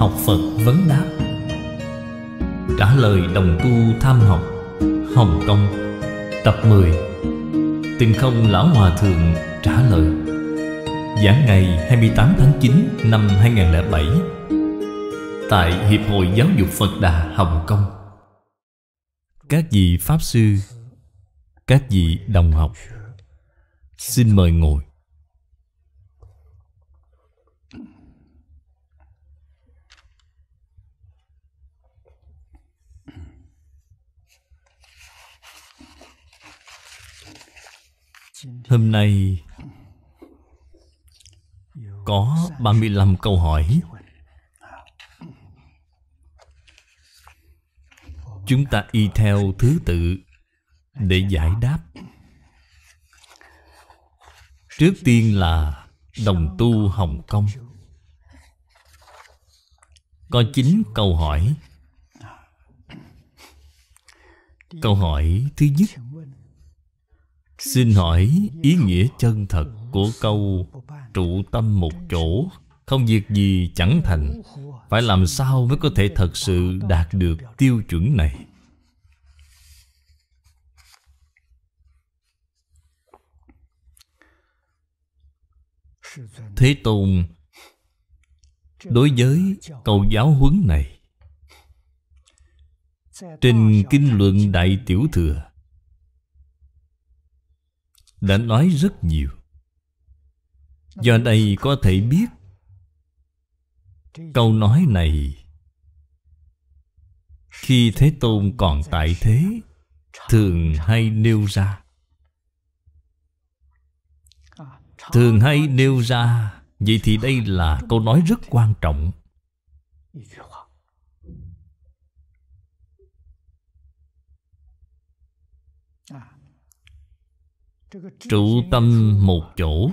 học Phật vấn đáp Trả lời đồng tu tham học Hồng Kông Tập 10 Tình không Lão Hòa Thượng trả lời Giảng ngày 28 tháng 9 năm 2007 Tại Hiệp hội Giáo dục Phật Đà Hồng Kông Các vị Pháp Sư Các vị đồng học Xin mời ngồi Hôm nay có 35 câu hỏi Chúng ta y theo thứ tự để giải đáp Trước tiên là đồng tu Hồng Kông Có 9 câu hỏi Câu hỏi thứ nhất Xin hỏi ý nghĩa chân thật của câu Trụ tâm một chỗ Không việc gì chẳng thành Phải làm sao mới có thể thật sự đạt được tiêu chuẩn này Thế Tôn Đối với câu giáo huấn này Trên Kinh Luận Đại Tiểu Thừa đã nói rất nhiều do đây có thể biết câu nói này khi thế tôn còn tại thế thường hay nêu ra thường hay nêu ra vậy thì đây là câu nói rất quan trọng trụ tâm một chỗ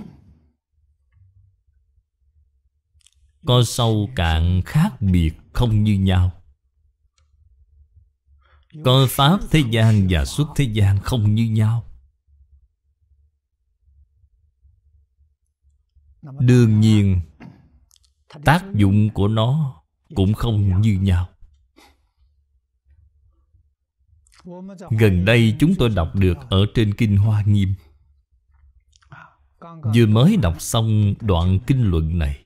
có sâu cạn khác biệt không như nhau có pháp thế gian và xuất thế gian không như nhau đương nhiên tác dụng của nó cũng không như nhau gần đây chúng tôi đọc được ở trên kinh hoa nghiêm Vừa mới đọc xong đoạn kinh luận này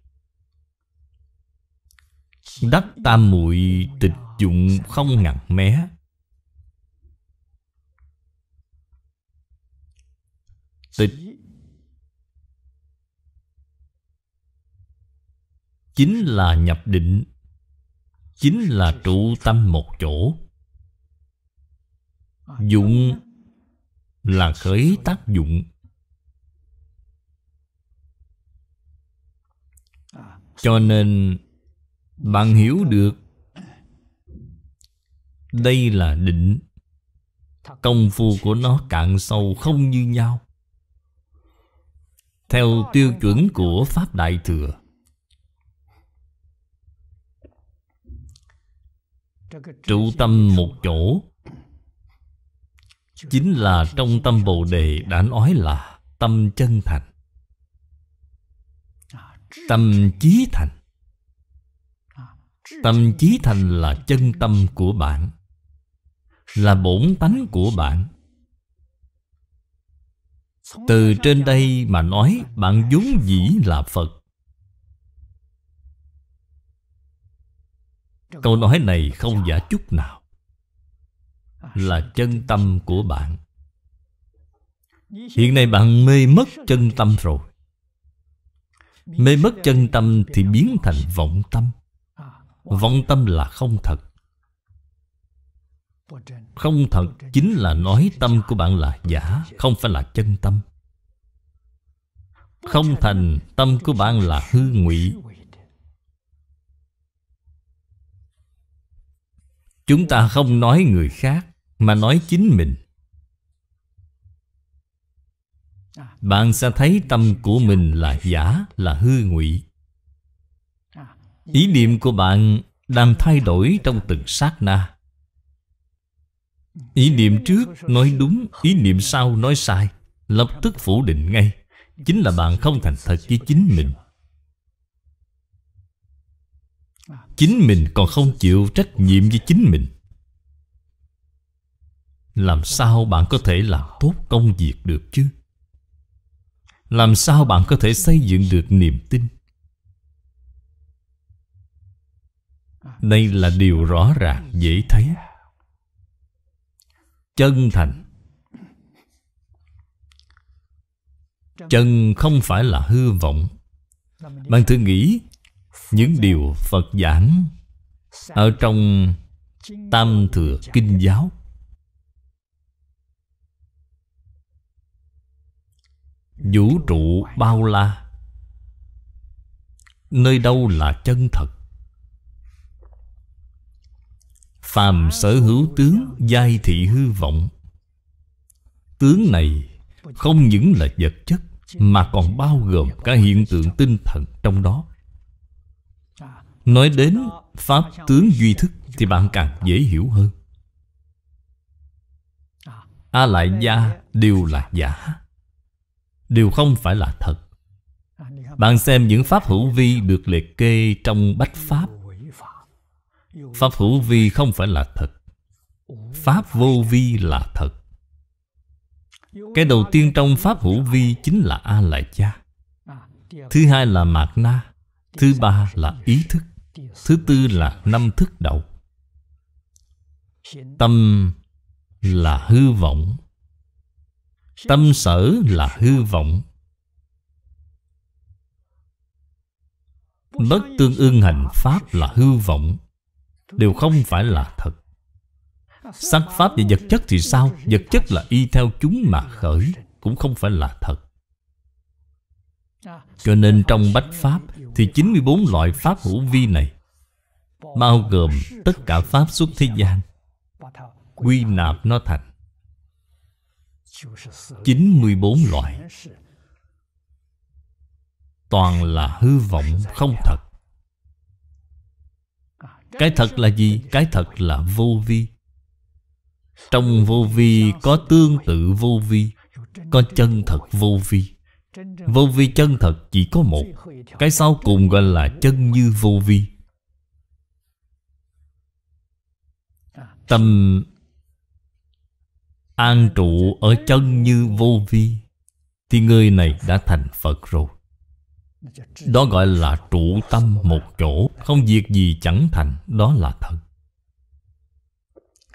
Đắc tam muội tịch dụng không ngặt mé Tịch Chính là nhập định Chính là trụ tâm một chỗ ờ, Dụng Là khởi tác dụng cho nên bạn hiểu được đây là định công phu của nó cạn sâu không như nhau theo tiêu chuẩn của pháp đại thừa trụ tâm một chỗ chính là trong tâm bồ đề đã nói là tâm chân thành tâm chí thành tâm chí thành là chân tâm của bạn là bổn tánh của bạn từ trên đây mà nói bạn vốn dĩ là phật câu nói này không giả chút nào là chân tâm của bạn hiện nay bạn mê mất chân tâm rồi Mê mất chân tâm thì biến thành vọng tâm Vọng tâm là không thật Không thật chính là nói tâm của bạn là giả Không phải là chân tâm Không thành tâm của bạn là hư ngụy Chúng ta không nói người khác Mà nói chính mình Bạn sẽ thấy tâm của mình là giả, là hư ngụy Ý niệm của bạn đang thay đổi trong từng sát na Ý niệm trước nói đúng, ý niệm sau nói sai Lập tức phủ định ngay Chính là bạn không thành thật với chính mình Chính mình còn không chịu trách nhiệm với chính mình Làm sao bạn có thể làm tốt công việc được chứ? làm sao bạn có thể xây dựng được niềm tin đây là điều rõ ràng dễ thấy chân thành chân không phải là hư vọng bạn thử nghĩ những điều phật giảng ở trong tam thừa kinh giáo Vũ trụ bao la Nơi đâu là chân thật Phàm sở hữu tướng giai thị hư vọng Tướng này không những là vật chất Mà còn bao gồm cả hiện tượng tinh thần trong đó Nói đến Pháp tướng duy thức Thì bạn càng dễ hiểu hơn A lại gia đều là giả đều không phải là thật Bạn xem những pháp hữu vi được liệt kê trong bách pháp Pháp hữu vi không phải là thật Pháp vô vi là thật Cái đầu tiên trong Pháp hữu vi chính là A Lại cha, Thứ hai là mạt Na Thứ ba là ý thức Thứ tư là năm thức đầu Tâm là hư vọng Tâm sở là hư vọng Bất tương ưng hành Pháp là hư vọng Đều không phải là thật Sắc Pháp và vật chất thì sao? Vật chất là y theo chúng mà khởi Cũng không phải là thật Cho nên trong Bách Pháp Thì 94 loại Pháp hữu vi này Bao gồm tất cả Pháp xuất thế gian Quy nạp nó thành 94 loại Toàn là hư vọng không thật Cái thật là gì? Cái thật là vô vi Trong vô vi có tương tự vô vi Có chân thật vô vi Vô vi chân thật chỉ có một Cái sau cùng gọi là chân như vô vi à, Tâm An trụ ở chân như vô vi Thì người này đã thành Phật rồi Đó gọi là trụ tâm một chỗ Không việc gì chẳng thành Đó là thật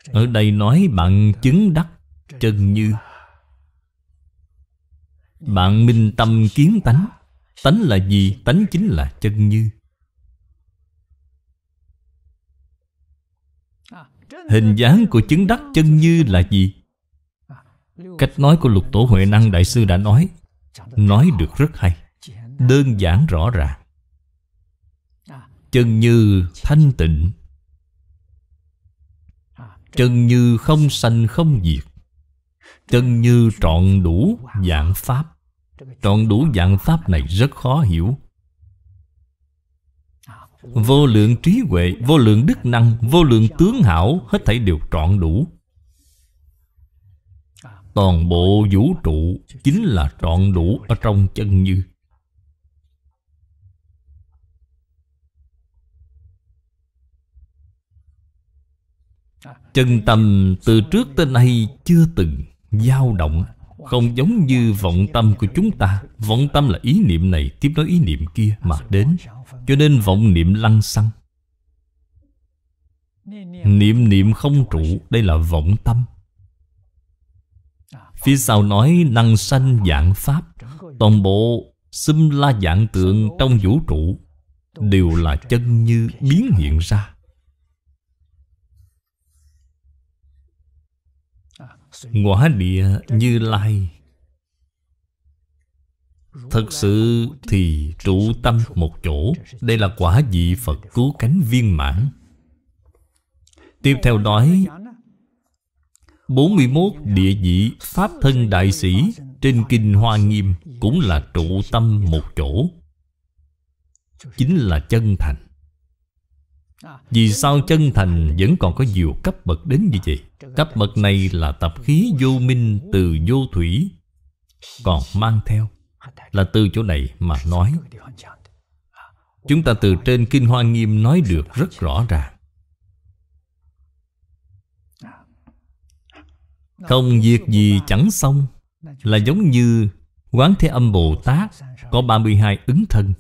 Ở đây nói bạn chứng đắc chân như Bạn minh tâm kiến tánh Tánh là gì? Tánh chính là chân như Hình dáng của chứng đắc chân như là gì? Cách nói của Lục Tổ Huệ Năng Đại Sư đã nói Nói được rất hay Đơn giản rõ ràng Chân như thanh tịnh Chân như không sanh không diệt Chân như trọn đủ dạng pháp Trọn đủ dạng pháp này rất khó hiểu Vô lượng trí huệ, vô lượng đức năng, vô lượng tướng hảo Hết thảy đều trọn đủ Toàn bộ vũ trụ chính là trọn đủ ở trong chân như Chân tâm từ trước tới nay chưa từng dao động Không giống như vọng tâm của chúng ta Vọng tâm là ý niệm này tiếp nối ý niệm kia mà đến Cho nên vọng niệm lăng xăng Niệm niệm không trụ Đây là vọng tâm Phía sau nói năng sanh dạng Pháp Toàn bộ xâm la dạng tượng trong vũ trụ Đều là chân như biến hiện ra Ngõ địa như lai Thật sự thì trụ tâm một chỗ Đây là quả vị Phật cứu cánh viên mãn Tiếp theo nói 41 địa vị Pháp thân đại sĩ Trên Kinh Hoa Nghiêm Cũng là trụ tâm một chỗ Chính là chân thành Vì sao chân thành Vẫn còn có nhiều cấp bậc đến như vậy Cấp bậc này là tập khí vô minh Từ vô thủy Còn mang theo Là từ chỗ này mà nói Chúng ta từ trên Kinh Hoa Nghiêm nói được rất rõ ràng Không việc gì chẳng xong Là giống như Quán Thế Âm Bồ Tát Có 32 ứng thân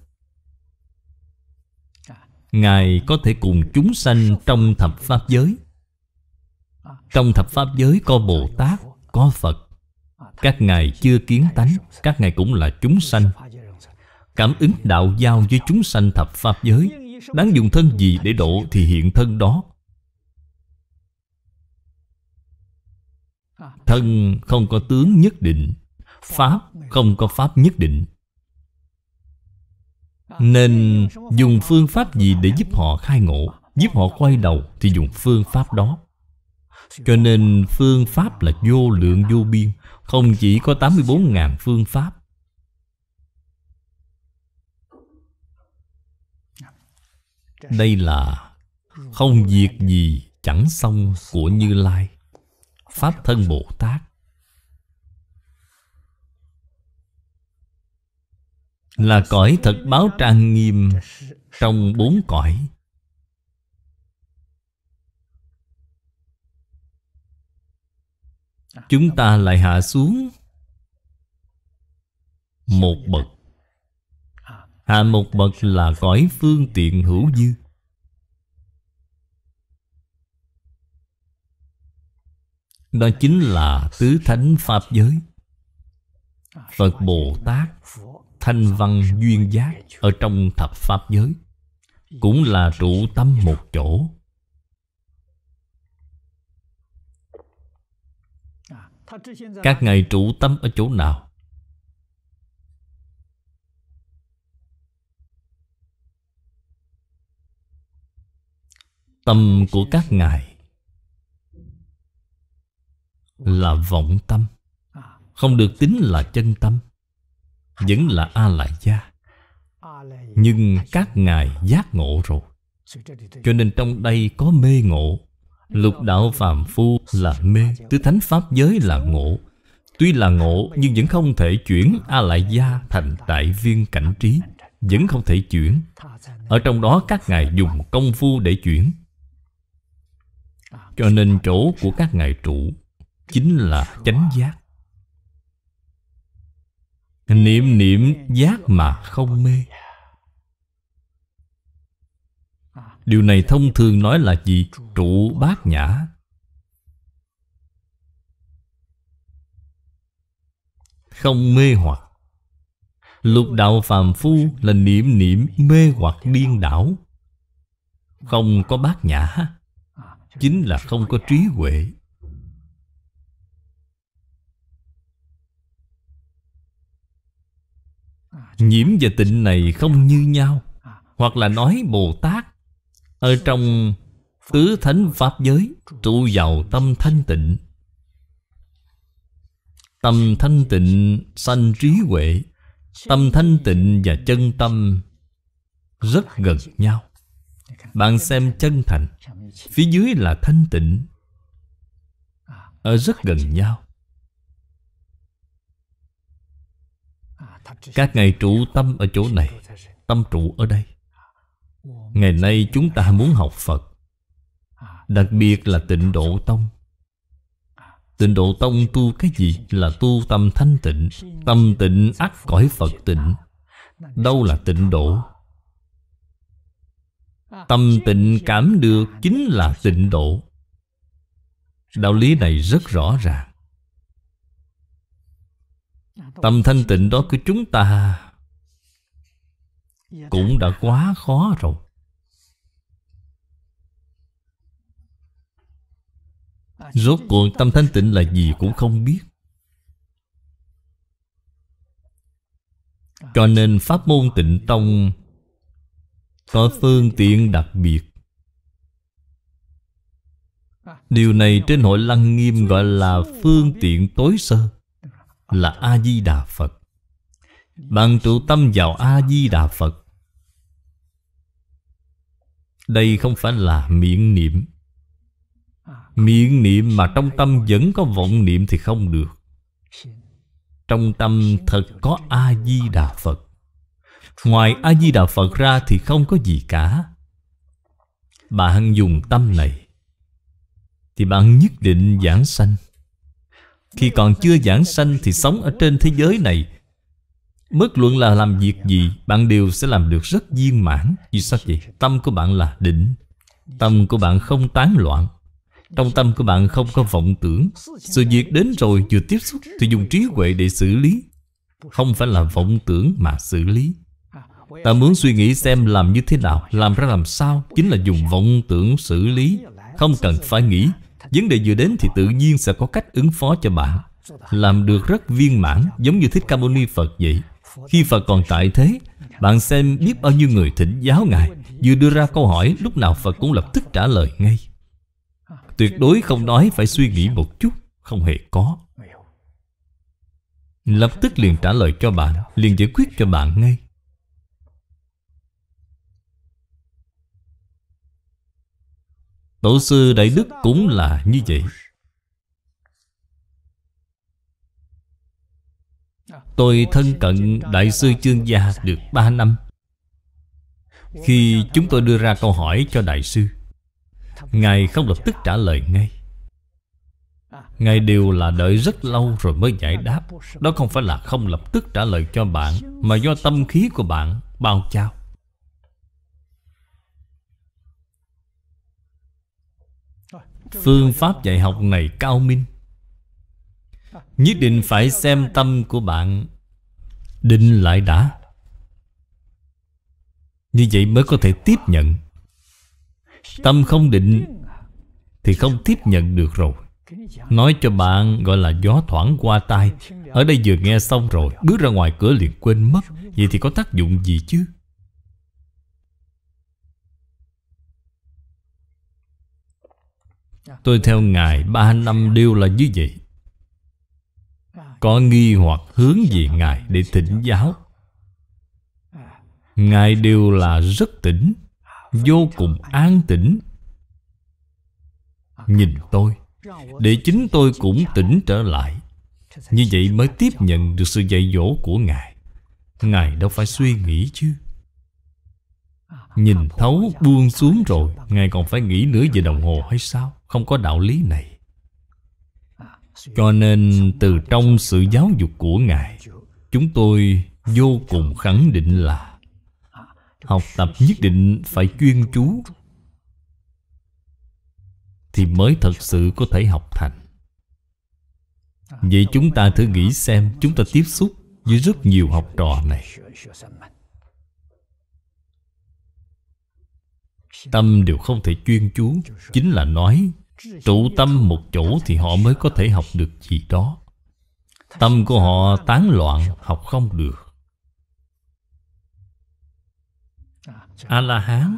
Ngài có thể cùng chúng sanh trong thập pháp giới Trong thập pháp giới có Bồ Tát, có Phật Các ngài chưa kiến tánh, các ngài cũng là chúng sanh Cảm ứng đạo giao với chúng sanh thập pháp giới Đáng dùng thân gì để độ thì hiện thân đó Thân không có tướng nhất định Pháp không có pháp nhất định Nên dùng phương pháp gì để giúp họ khai ngộ Giúp họ quay đầu thì dùng phương pháp đó Cho nên phương pháp là vô lượng vô biên Không chỉ có 84.000 phương pháp Đây là không việc gì chẳng xong của Như Lai Pháp thân Bồ Tát Là cõi thật báo trang nghiêm Trong bốn cõi Chúng ta lại hạ xuống Một bậc Hạ một bậc là cõi phương tiện hữu dư Đó chính là tứ thánh Pháp giới Phật Bồ Tát Thanh Văn Duyên Giác Ở trong thập Pháp giới Cũng là trụ tâm một chỗ Các ngài trụ tâm ở chỗ nào? Tâm của các ngài là vọng tâm Không được tính là chân tâm Vẫn là A-lại gia Nhưng các ngài giác ngộ rồi Cho nên trong đây có mê ngộ Lục đạo phàm phu là mê Tứ thánh pháp giới là ngộ Tuy là ngộ nhưng vẫn không thể chuyển A Lại Gia thành đại viên cảnh trí Vẫn không thể chuyển Ở trong đó các ngài dùng công phu để chuyển Cho nên chỗ của các ngài trụ chính là chánh giác niệm niệm giác mà không mê điều này thông thường nói là gì trụ bát nhã không mê hoặc lục đạo phàm phu là niệm niệm mê hoặc điên đảo không có bát nhã chính là không có trí huệ Nhiễm và tịnh này không như nhau Hoặc là nói Bồ Tát Ở trong tứ thánh pháp giới Trụ vào tâm thanh tịnh Tâm thanh tịnh sanh trí huệ Tâm thanh tịnh và chân tâm Rất gần nhau Bạn xem chân thành Phía dưới là thanh tịnh Ở rất gần nhau Các ngài trụ tâm ở chỗ này Tâm trụ ở đây Ngày nay chúng ta muốn học Phật Đặc biệt là tịnh độ tông Tịnh độ tông tu cái gì? Là tu tâm thanh tịnh Tâm tịnh ắt cõi Phật tịnh Đâu là tịnh độ? Tâm tịnh cảm được chính là tịnh độ Đạo lý này rất rõ ràng Tâm thanh tịnh đó của chúng ta Cũng đã quá khó rồi Rốt cuộc tâm thanh tịnh là gì cũng không biết Cho nên Pháp môn tịnh tông Có phương tiện đặc biệt Điều này trên hội lăng nghiêm gọi là phương tiện tối sơ là A-di-đà Phật Bạn trụ tâm vào A-di-đà Phật Đây không phải là miệng niệm Miệng niệm mà trong tâm vẫn có vọng niệm thì không được Trong tâm thật có A-di-đà Phật Ngoài A-di-đà Phật ra thì không có gì cả Bạn dùng tâm này Thì bạn nhất định giảng sanh khi còn chưa giảng sanh thì sống ở trên thế giới này Bất luận là làm việc gì Bạn đều sẽ làm được rất viên mãn Vì sao vậy? Tâm của bạn là định Tâm của bạn không tán loạn Trong tâm của bạn không có vọng tưởng Sự việc đến rồi vừa tiếp xúc Thì dùng trí huệ để xử lý Không phải là vọng tưởng mà xử lý Ta muốn suy nghĩ xem làm như thế nào Làm ra làm sao Chính là dùng vọng tưởng xử lý Không cần phải nghĩ Vấn đề vừa đến thì tự nhiên sẽ có cách ứng phó cho bạn Làm được rất viên mãn Giống như Thích Ca Mâu Ni Phật vậy Khi Phật còn tại thế Bạn xem biết bao nhiêu người thỉnh giáo Ngài Vừa đưa ra câu hỏi Lúc nào Phật cũng lập tức trả lời ngay Tuyệt đối không nói phải suy nghĩ một chút Không hề có Lập tức liền trả lời cho bạn Liền giải quyết cho bạn ngay Tổ sư Đại Đức cũng là như vậy Tôi thân cận Đại sư Chương Gia được 3 năm Khi chúng tôi đưa ra câu hỏi cho Đại sư Ngài không lập tức trả lời ngay Ngài đều là đợi rất lâu rồi mới giải đáp Đó không phải là không lập tức trả lời cho bạn Mà do tâm khí của bạn bao trao Phương pháp dạy học này cao minh Nhất định phải xem tâm của bạn Định lại đã Như vậy mới có thể tiếp nhận Tâm không định Thì không tiếp nhận được rồi Nói cho bạn gọi là gió thoảng qua tai Ở đây vừa nghe xong rồi Bước ra ngoài cửa liền quên mất Vậy thì có tác dụng gì chứ Tôi theo Ngài ba năm đều là như vậy Có nghi hoặc hướng về Ngài để thỉnh giáo Ngài đều là rất tỉnh Vô cùng an tĩnh Nhìn tôi Để chính tôi cũng tỉnh trở lại Như vậy mới tiếp nhận được sự dạy dỗ của Ngài Ngài đâu phải suy nghĩ chứ Nhìn thấu buông xuống rồi Ngài còn phải nghĩ nửa giờ đồng hồ hay sao không có đạo lý này cho nên từ trong sự giáo dục của ngài chúng tôi vô cùng khẳng định là học tập nhất định phải chuyên chú thì mới thật sự có thể học thành vậy chúng ta thử nghĩ xem chúng ta tiếp xúc với rất nhiều học trò này Tâm đều không thể chuyên chú Chính là nói Trụ tâm một chỗ thì họ mới có thể học được gì đó Tâm của họ tán loạn học không được A-la-hán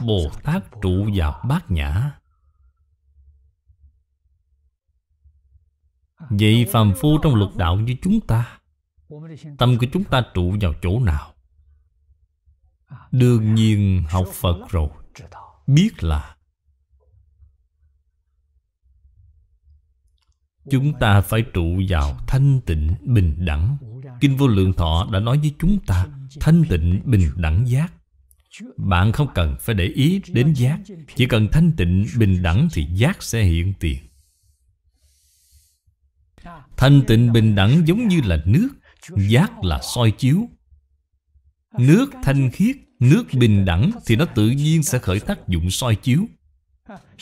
Bồ Tát trụ vào bát nhã Vậy phàm phu trong lục đạo như chúng ta Tâm của chúng ta trụ vào chỗ nào Đương nhiên học Phật rồi biết là chúng ta phải trụ vào thanh tịnh bình đẳng kinh vô lượng thọ đã nói với chúng ta thanh tịnh bình đẳng giác bạn không cần phải để ý đến giác chỉ cần thanh tịnh bình đẳng thì giác sẽ hiện tiền thanh tịnh bình đẳng giống như là nước giác là soi chiếu nước thanh khiết Nước bình đẳng thì nó tự nhiên sẽ khởi tác dụng soi chiếu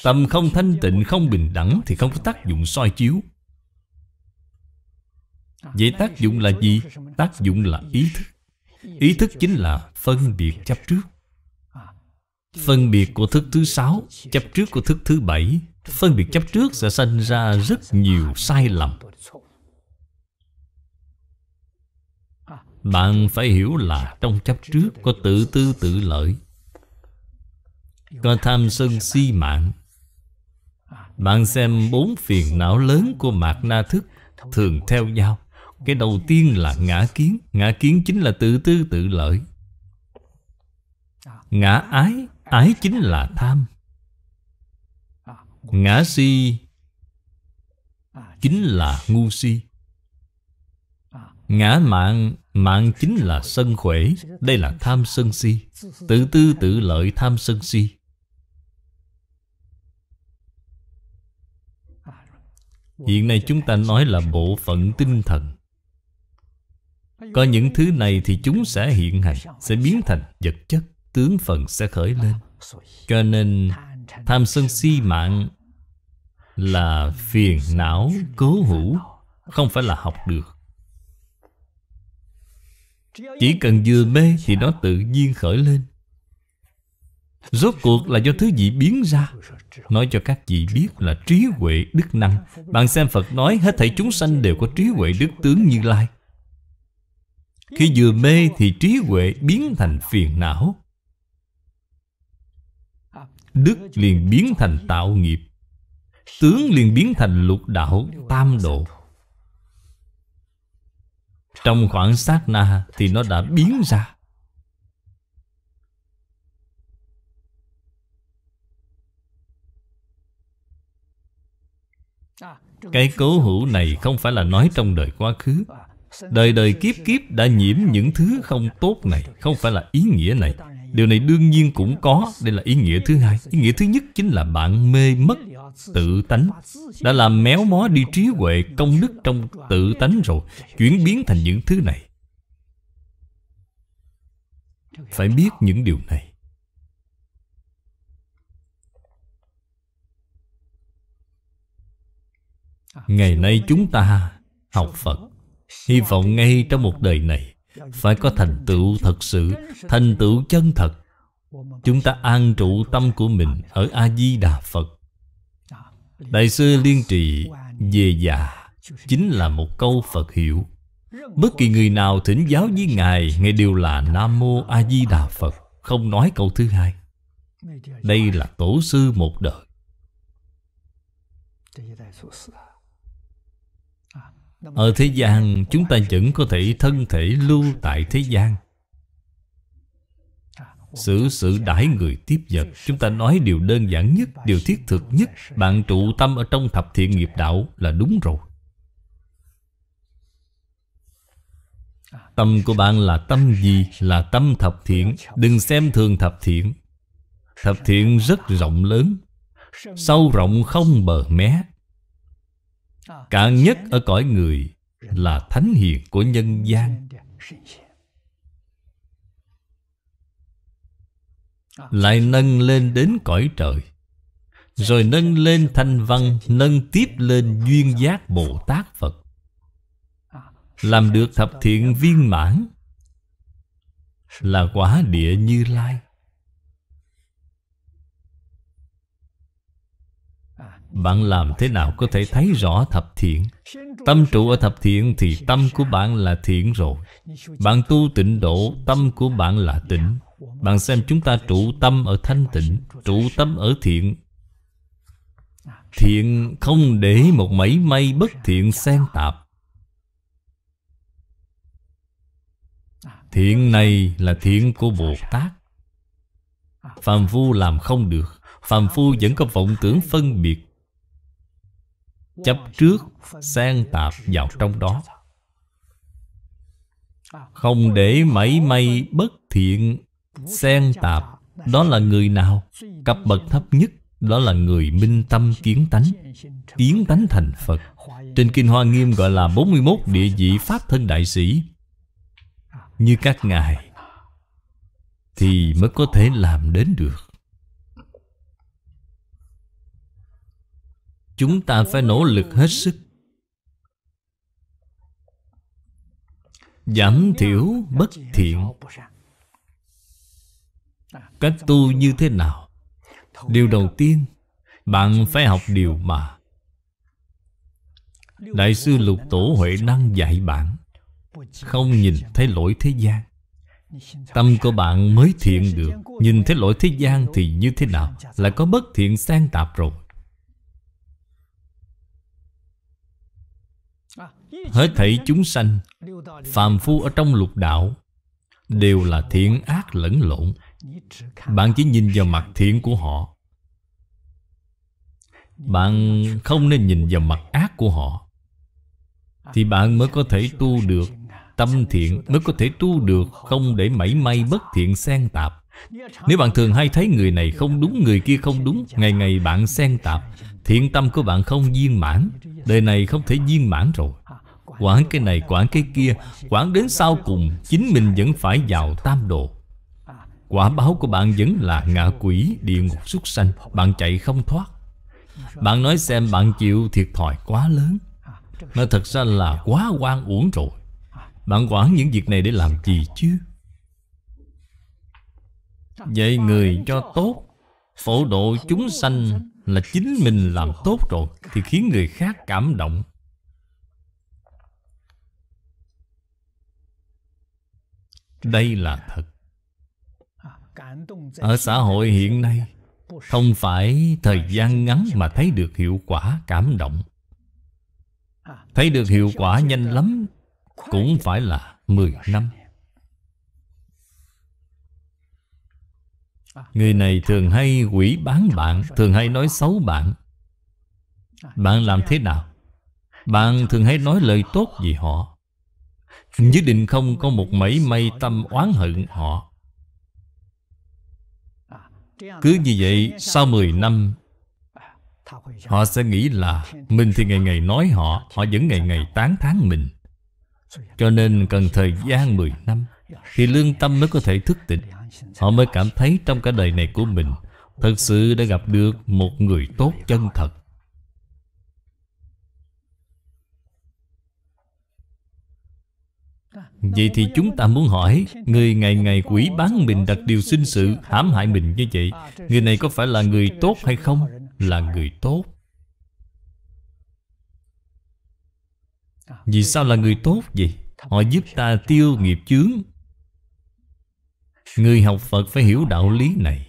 Tâm không thanh tịnh không bình đẳng thì không có tác dụng soi chiếu Vậy tác dụng là gì? Tác dụng là ý thức Ý thức chính là phân biệt chấp trước Phân biệt của thức thứ sáu Chấp trước của thức thứ bảy Phân biệt chấp trước sẽ sinh ra rất nhiều sai lầm Bạn phải hiểu là trong chấp trước có tự tư tự lợi Có tham sân si mạng Bạn xem bốn phiền não lớn của Mạc Na Thức Thường theo nhau Cái đầu tiên là ngã kiến Ngã kiến chính là tự tư tự lợi Ngã ái Ái chính là tham Ngã si Chính là ngu si Ngã mạng Mạng chính là sân khỏe Đây là tham sân si Tự tư tự lợi tham sân si Hiện nay chúng ta nói là bộ phận tinh thần Có những thứ này thì chúng sẽ hiện hành Sẽ biến thành vật chất Tướng phần sẽ khởi lên Cho nên tham sân si mạng Là phiền não cố hữu Không phải là học được chỉ cần vừa mê thì nó tự nhiên khởi lên Rốt cuộc là do thứ gì biến ra Nói cho các vị biết là trí huệ đức năng Bạn xem Phật nói hết thảy chúng sanh đều có trí huệ đức tướng như lai Khi vừa mê thì trí huệ biến thành phiền não Đức liền biến thành tạo nghiệp Tướng liền biến thành lục đạo tam độ trong khoảng sát na Thì nó đã biến ra Cái cố hữu này không phải là nói trong đời quá khứ Đời đời kiếp kiếp đã nhiễm những thứ không tốt này Không phải là ý nghĩa này Điều này đương nhiên cũng có Đây là ý nghĩa thứ hai Ý nghĩa thứ nhất chính là bạn mê mất tự tánh Đã làm méo mó đi trí huệ công đức trong tự tánh rồi Chuyển biến thành những thứ này Phải biết những điều này Ngày nay chúng ta học Phật Hy vọng ngay trong một đời này Phải có thành tựu thật sự Thành tựu chân thật Chúng ta an trụ tâm của mình Ở A-di-đà Phật Đại sư Liên Trì về già Chính là một câu Phật hiểu Bất kỳ người nào thỉnh giáo với Ngài Ngài đều là Nam Mô A Di Đà Phật Không nói câu thứ hai Đây là tổ sư một đời Ở thế gian chúng ta vẫn có thể thân thể lưu tại thế gian Xử sự đãi người tiếp vật Chúng ta nói điều đơn giản nhất Điều thiết thực nhất Bạn trụ tâm ở trong thập thiện nghiệp đạo là đúng rồi Tâm của bạn là tâm gì? Là tâm thập thiện Đừng xem thường thập thiện Thập thiện rất rộng lớn Sâu rộng không bờ mé Cả nhất ở cõi người Là thánh hiền của nhân gian À. lại nâng lên đến cõi trời rồi nâng lên thanh văn nâng tiếp lên duyên giác bồ tát phật à. làm được thập thiện viên mãn là quả địa như lai à. bạn làm thế nào có thể thấy rõ thập thiện tâm trụ ở thập thiện thì tâm của bạn là thiện rồi bạn tu tịnh độ tâm của bạn là tịnh bạn xem chúng ta trụ tâm ở thanh tịnh Trụ tâm ở thiện Thiện không để một mảy may bất thiện xen tạp Thiện này là thiện của Bồ Tát Phạm phu làm không được Phạm phu vẫn có vọng tưởng phân biệt Chấp trước xen tạp vào trong đó Không để mảy may bất thiện Xen tạp Đó là người nào Cấp bậc thấp nhất Đó là người minh tâm kiến tánh Kiến tánh thành Phật Trên Kinh Hoa Nghiêm gọi là 41 địa vị Pháp thân đại sĩ Như các ngài Thì mới có thể làm đến được Chúng ta phải nỗ lực hết sức Giảm thiểu bất thiện À, Cách tu như thế nào Điều đầu tiên Bạn phải học điều mà Đại sư Lục Tổ Huệ Năng dạy bạn Không nhìn thấy lỗi thế gian Tâm của bạn mới thiện được Nhìn thấy lỗi thế gian thì như thế nào Là có bất thiện sang tạp rồi à, Hết thảy chúng sanh Phàm phu ở trong lục đạo Đều là thiện ác lẫn lộn bạn chỉ nhìn vào mặt thiện của họ bạn không nên nhìn vào mặt ác của họ thì bạn mới có thể tu được tâm thiện mới có thể tu được không để mảy may bất thiện xen tạp nếu bạn thường hay thấy người này không đúng người kia không đúng ngày ngày bạn xen tạp thiện tâm của bạn không viên mãn đời này không thể viên mãn rồi quản cái này quản cái kia quản đến sau cùng chính mình vẫn phải vào tam độ Quả báo của bạn vẫn là ngạ quỷ Địa ngục súc sanh Bạn chạy không thoát Bạn nói xem bạn chịu thiệt thòi quá lớn Nó thật ra là quá quan uổng rồi Bạn quản những việc này để làm gì chứ Vậy người cho tốt Phổ độ chúng sanh là chính mình làm tốt rồi Thì khiến người khác cảm động Đây là thật ở xã hội hiện nay không phải thời gian ngắn mà thấy được hiệu quả cảm động thấy được hiệu quả nhanh lắm cũng phải là 10 năm Người này thường hay quỷ bán bạn Thường hay nói xấu bạn Bạn làm thế nào? Bạn thường hay nói lời tốt vì họ Nhất định không có một mảy may tâm oán hận họ cứ như vậy sau 10 năm Họ sẽ nghĩ là Mình thì ngày ngày nói họ Họ vẫn ngày ngày tán thán mình Cho nên cần thời gian 10 năm Thì lương tâm mới có thể thức tỉnh Họ mới cảm thấy trong cả đời này của mình Thật sự đã gặp được một người tốt chân thật Vậy thì chúng ta muốn hỏi Người ngày ngày quỷ bán mình đặt điều sinh sự hãm hại mình như vậy Người này có phải là người tốt hay không? Là người tốt Vì sao là người tốt vậy? Họ giúp ta tiêu nghiệp chướng Người học Phật phải hiểu đạo lý này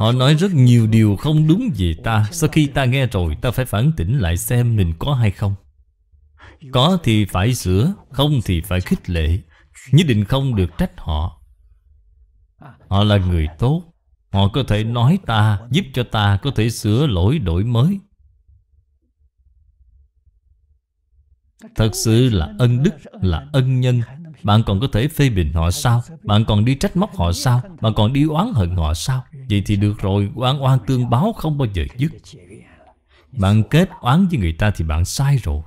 Họ nói rất nhiều điều không đúng về ta Sau khi ta nghe rồi ta phải phản tỉnh lại xem mình có hay không Có thì phải sửa Không thì phải khích lệ Nhất định không được trách họ Họ là người tốt Họ có thể nói ta Giúp cho ta có thể sửa lỗi đổi mới Thật sự là ân đức Là ân nhân bạn còn có thể phê bình họ sao Bạn còn đi trách móc họ sao Bạn còn đi oán hận họ sao Vậy thì được rồi Oán oan tương báo không bao giờ dứt Bạn kết oán với người ta thì bạn sai rồi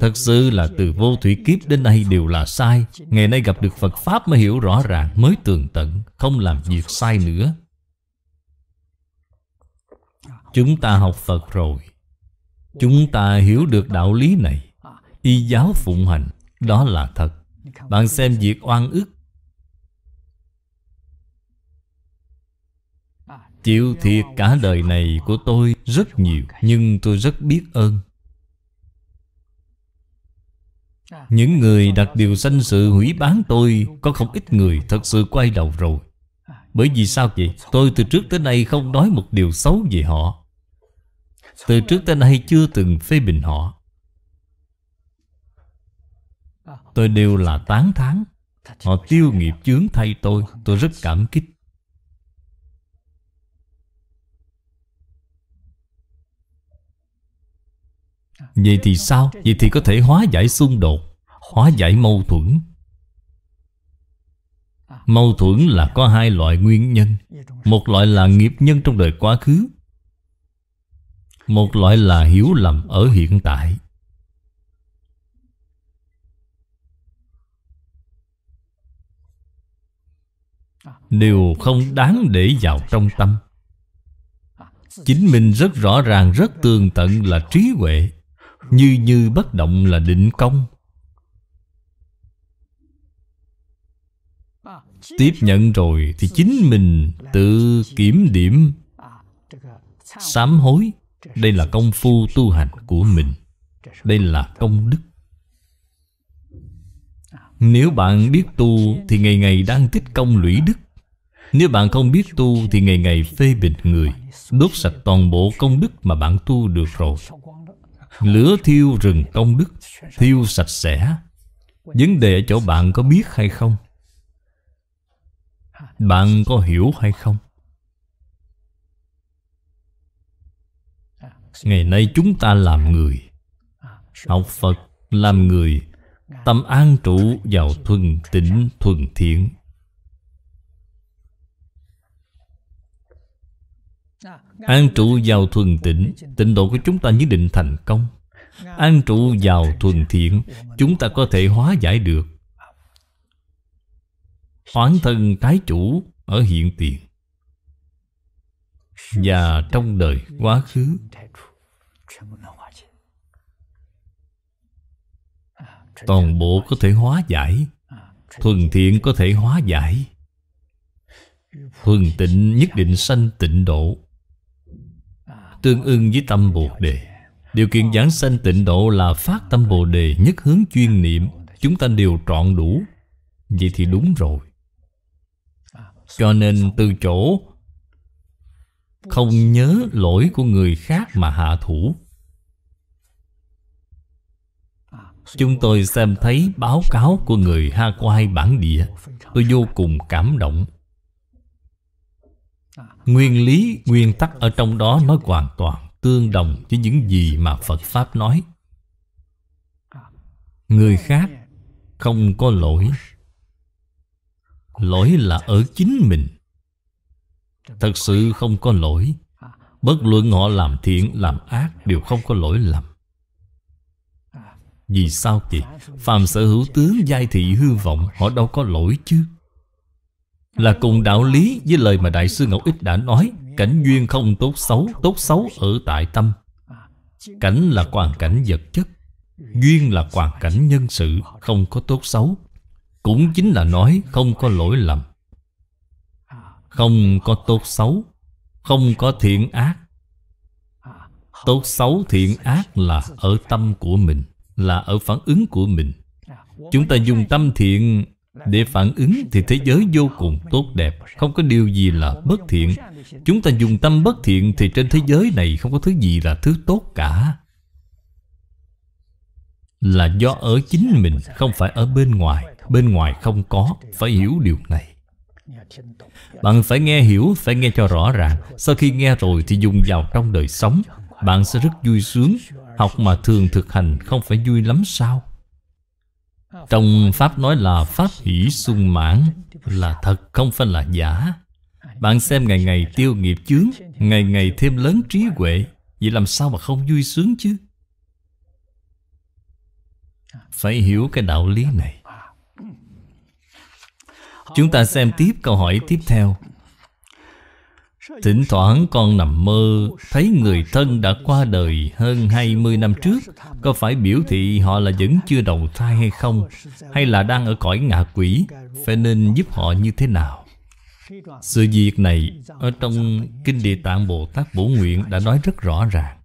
Thật sự là từ vô thủy kiếp đến nay đều là sai Ngày nay gặp được Phật Pháp mới hiểu rõ ràng Mới tường tận Không làm việc sai nữa Chúng ta học Phật rồi Chúng ta hiểu được đạo lý này Y giáo phụng hành đó là thật Bạn xem việc oan ức Chịu thiệt cả đời này của tôi rất nhiều Nhưng tôi rất biết ơn Những người đặt điều danh sự hủy bán tôi Có không ít người thật sự quay đầu rồi Bởi vì sao vậy? Tôi từ trước tới nay không nói một điều xấu về họ Từ trước tới nay chưa từng phê bình họ tôi đều là tán thán họ tiêu nghiệp chướng thay tôi tôi rất cảm kích vậy thì sao vậy thì có thể hóa giải xung đột hóa giải mâu thuẫn mâu thuẫn là có hai loại nguyên nhân một loại là nghiệp nhân trong đời quá khứ một loại là hiểu lầm ở hiện tại đều không đáng để vào trong tâm chính mình rất rõ ràng rất tường tận là trí huệ như như bất động là định công tiếp nhận rồi thì chính mình tự kiểm điểm sám hối đây là công phu tu hành của mình đây là công đức nếu bạn biết tu thì ngày ngày đang tích công lũy đức Nếu bạn không biết tu thì ngày ngày phê bình người Đốt sạch toàn bộ công đức mà bạn tu được rồi Lửa thiêu rừng công đức Thiêu sạch sẽ Vấn đề ở chỗ bạn có biết hay không Bạn có hiểu hay không Ngày nay chúng ta làm người Học Phật làm người Tâm an trụ vào thuần tịnh thuần thiện An trụ vào thuần tịnh Tịnh độ của chúng ta nhất định thành công An trụ vào thuần thiện Chúng ta có thể hóa giải được Oán thân cái chủ ở hiện tiền Và trong đời quá khứ Toàn bộ có thể hóa giải Thuần thiện có thể hóa giải Thuần tịnh nhất định sanh tịnh độ Tương ưng với tâm Bồ Đề Điều kiện giảng sanh tịnh độ là phát tâm Bồ Đề nhất hướng chuyên niệm Chúng ta đều trọn đủ Vậy thì đúng rồi Cho nên từ chỗ Không nhớ lỗi của người khác mà hạ thủ Chúng tôi xem thấy báo cáo của người Ha Quai bản địa Tôi vô cùng cảm động Nguyên lý, nguyên tắc ở trong đó nói hoàn toàn Tương đồng với những gì mà Phật Pháp nói Người khác không có lỗi Lỗi là ở chính mình Thật sự không có lỗi Bất luận họ làm thiện, làm ác Đều không có lỗi lầm vì sao vậy? Phàm sở hữu tướng giai thị hư vọng Họ đâu có lỗi chứ Là cùng đạo lý với lời mà Đại sư Ngẫu Ích đã nói Cảnh duyên không tốt xấu Tốt xấu ở tại tâm Cảnh là hoàn cảnh vật chất Duyên là hoàn cảnh nhân sự Không có tốt xấu Cũng chính là nói không có lỗi lầm Không có tốt xấu Không có thiện ác Tốt xấu thiện ác là ở tâm của mình là ở phản ứng của mình Chúng ta dùng tâm thiện để phản ứng thì thế giới vô cùng tốt đẹp Không có điều gì là bất thiện Chúng ta dùng tâm bất thiện thì trên thế giới này không có thứ gì là thứ tốt cả Là do ở chính mình, không phải ở bên ngoài Bên ngoài không có, phải hiểu điều này Bạn phải nghe hiểu, phải nghe cho rõ ràng Sau khi nghe rồi thì dùng vào trong đời sống Bạn sẽ rất vui sướng Học mà thường thực hành không phải vui lắm sao? Trong Pháp nói là Pháp hỷ sung mãn Là thật không phải là giả Bạn xem ngày ngày tiêu nghiệp chướng Ngày ngày thêm lớn trí huệ Vậy làm sao mà không vui sướng chứ? Phải hiểu cái đạo lý này Chúng ta xem tiếp câu hỏi tiếp theo Thỉnh thoảng con nằm mơ Thấy người thân đã qua đời hơn 20 năm trước Có phải biểu thị họ là vẫn chưa đầu thai hay không Hay là đang ở cõi ngạ quỷ Phải nên giúp họ như thế nào Sự việc này Ở trong Kinh Địa Tạng Bồ Tát Bổ Nguyện Đã nói rất rõ ràng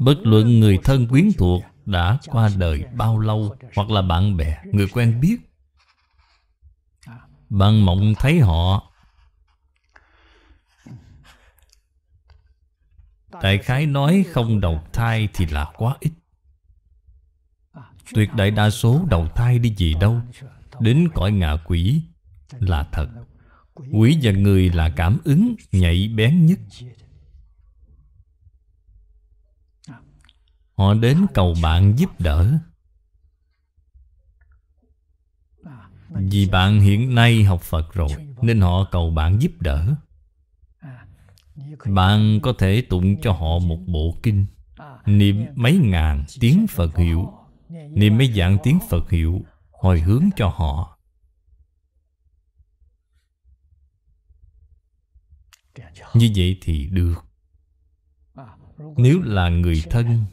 Bất luận người thân quyến thuộc đã qua đời bao lâu Hoặc là bạn bè, người quen biết Bạn mộng thấy họ Đại khái nói không đầu thai thì là quá ít Tuyệt đại đa số đầu thai đi gì đâu Đến cõi ngạ quỷ là thật Quỷ và người là cảm ứng nhạy bén nhất Họ đến cầu bạn giúp đỡ Vì bạn hiện nay học Phật rồi Nên họ cầu bạn giúp đỡ bạn có thể tụng cho họ một bộ kinh Niệm mấy ngàn tiếng Phật hiệu Niệm mấy dạng tiếng Phật hiệu Hồi hướng cho họ Như vậy thì được Nếu là người thân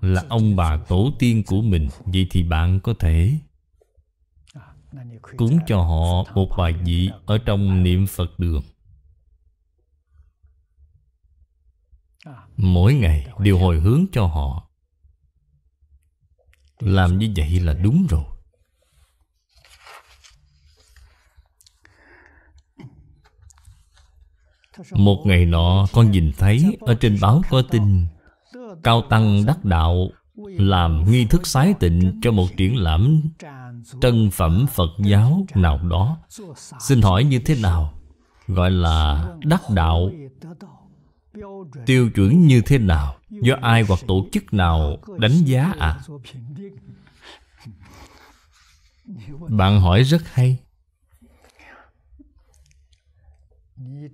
Là ông bà tổ tiên của mình Vậy thì bạn có thể cúng cho họ một bài vị ở trong niệm Phật đường. Mỗi ngày đều hồi hướng cho họ Làm như vậy là đúng rồi Một ngày nọ con nhìn thấy Ở trên báo có tin Cao Tăng Đắc Đạo Làm nghi thức sái tịnh cho một triển lãm tân phẩm Phật giáo nào đó Xin hỏi như thế nào Gọi là đắc đạo Tiêu chuẩn như thế nào Do ai hoặc tổ chức nào đánh giá à Bạn hỏi rất hay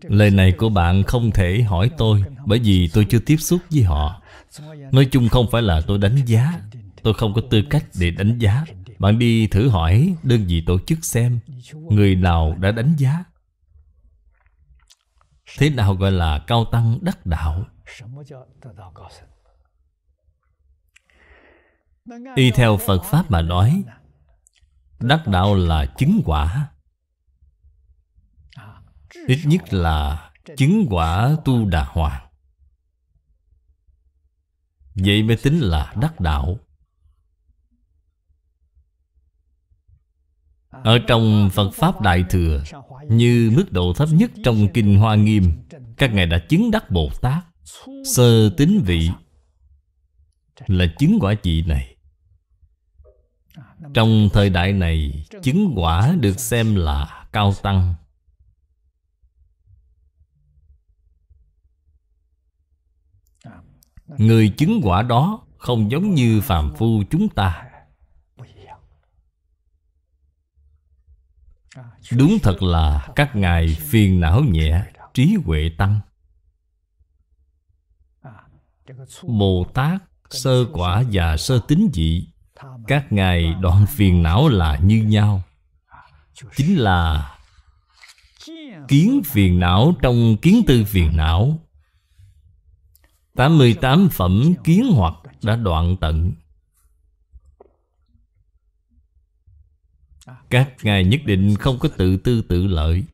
Lời này của bạn không thể hỏi tôi Bởi vì tôi chưa tiếp xúc với họ Nói chung không phải là tôi đánh giá Tôi không có tư cách để đánh giá bạn đi thử hỏi đơn vị tổ chức xem Người nào đã đánh giá Thế nào gọi là cao tăng đắc đạo Y theo Phật Pháp mà nói Đắc đạo là chứng quả Ít nhất là chứng quả tu đà hoàng Vậy mới tính là đắc đạo Ở trong Phật Pháp Đại Thừa Như mức độ thấp nhất trong Kinh Hoa Nghiêm Các Ngài đã chứng đắc Bồ Tát Sơ tính vị Là chứng quả chị này Trong thời đại này Chứng quả được xem là cao tăng Người chứng quả đó không giống như phàm phu chúng ta Đúng thật là các ngài phiền não nhẹ Trí huệ tăng Bồ Tát Sơ quả và sơ tính dị Các ngài đoạn phiền não là như nhau Chính là Kiến phiền não trong kiến tư phiền não 88 phẩm kiến hoặc đã đoạn tận các ngài nhất định không có tự tư tự lợi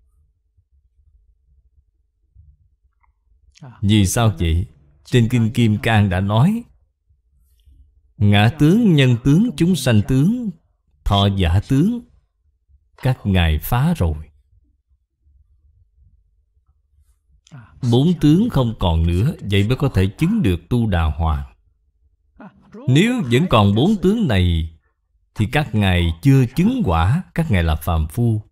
vì sao vậy trên kinh kim cang đã nói ngã tướng nhân tướng chúng sanh tướng thọ giả tướng các ngài phá rồi bốn tướng không còn nữa vậy mới có thể chứng được tu đà hoàng nếu vẫn còn bốn tướng này thì các ngài chưa chứng quả các ngài là phàm phu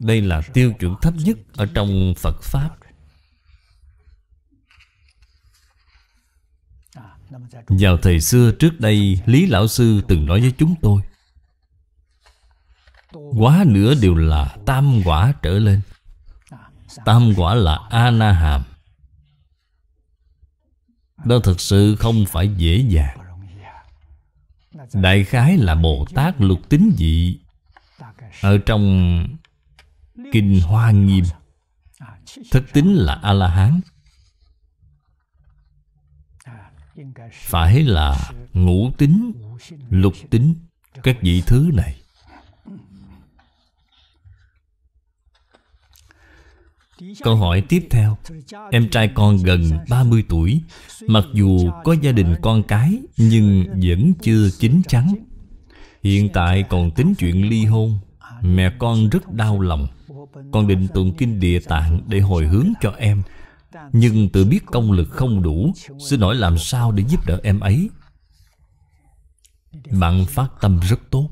đây là tiêu chuẩn thấp nhất ở trong phật pháp vào thời xưa trước đây lý lão sư từng nói với chúng tôi quá nữa đều là tam quả trở lên tam quả là a na hàm đó thực sự không phải dễ dàng Đại khái là Bồ Tát lục tính dị Ở trong Kinh Hoa Nghiêm Thất tính là A-la-hán Phải là ngũ tính Lục tính Các vị thứ này Câu hỏi tiếp theo Em trai con gần 30 tuổi Mặc dù có gia đình con cái Nhưng vẫn chưa chín chắn Hiện tại còn tính chuyện ly hôn Mẹ con rất đau lòng Con định tụng kinh địa tạng Để hồi hướng cho em Nhưng tự biết công lực không đủ Xin hỏi làm sao để giúp đỡ em ấy Bạn phát tâm rất tốt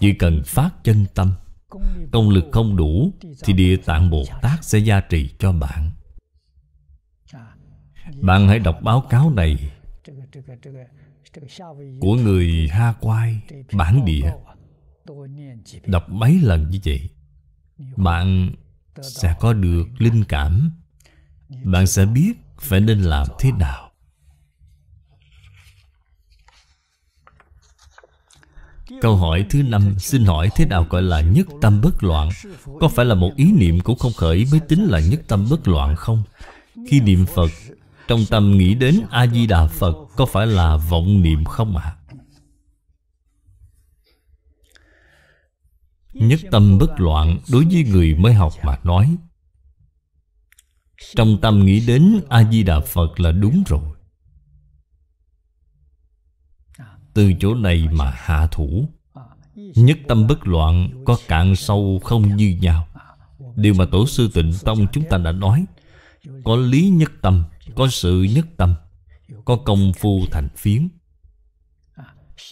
Chỉ cần phát chân tâm Công lực không đủ Thì Địa Tạng Bồ Tát sẽ gia trì cho bạn Bạn hãy đọc báo cáo này Của người Ha Quai Bản địa Đọc mấy lần như vậy Bạn sẽ có được linh cảm Bạn sẽ biết phải nên làm thế nào Câu hỏi thứ năm xin hỏi thế nào gọi là nhất tâm bất loạn? Có phải là một ý niệm cũng không khởi mới tính là nhất tâm bất loạn không? Khi niệm Phật, trong tâm nghĩ đến A-di-đà Phật có phải là vọng niệm không ạ? À? Nhất tâm bất loạn đối với người mới học mà nói Trong tâm nghĩ đến A-di-đà Phật là đúng rồi Từ chỗ này mà hạ thủ Nhất tâm bất loạn Có cạn sâu không như nhau Điều mà Tổ sư Tịnh Tông chúng ta đã nói Có lý nhất tâm Có sự nhất tâm Có công phu thành phiến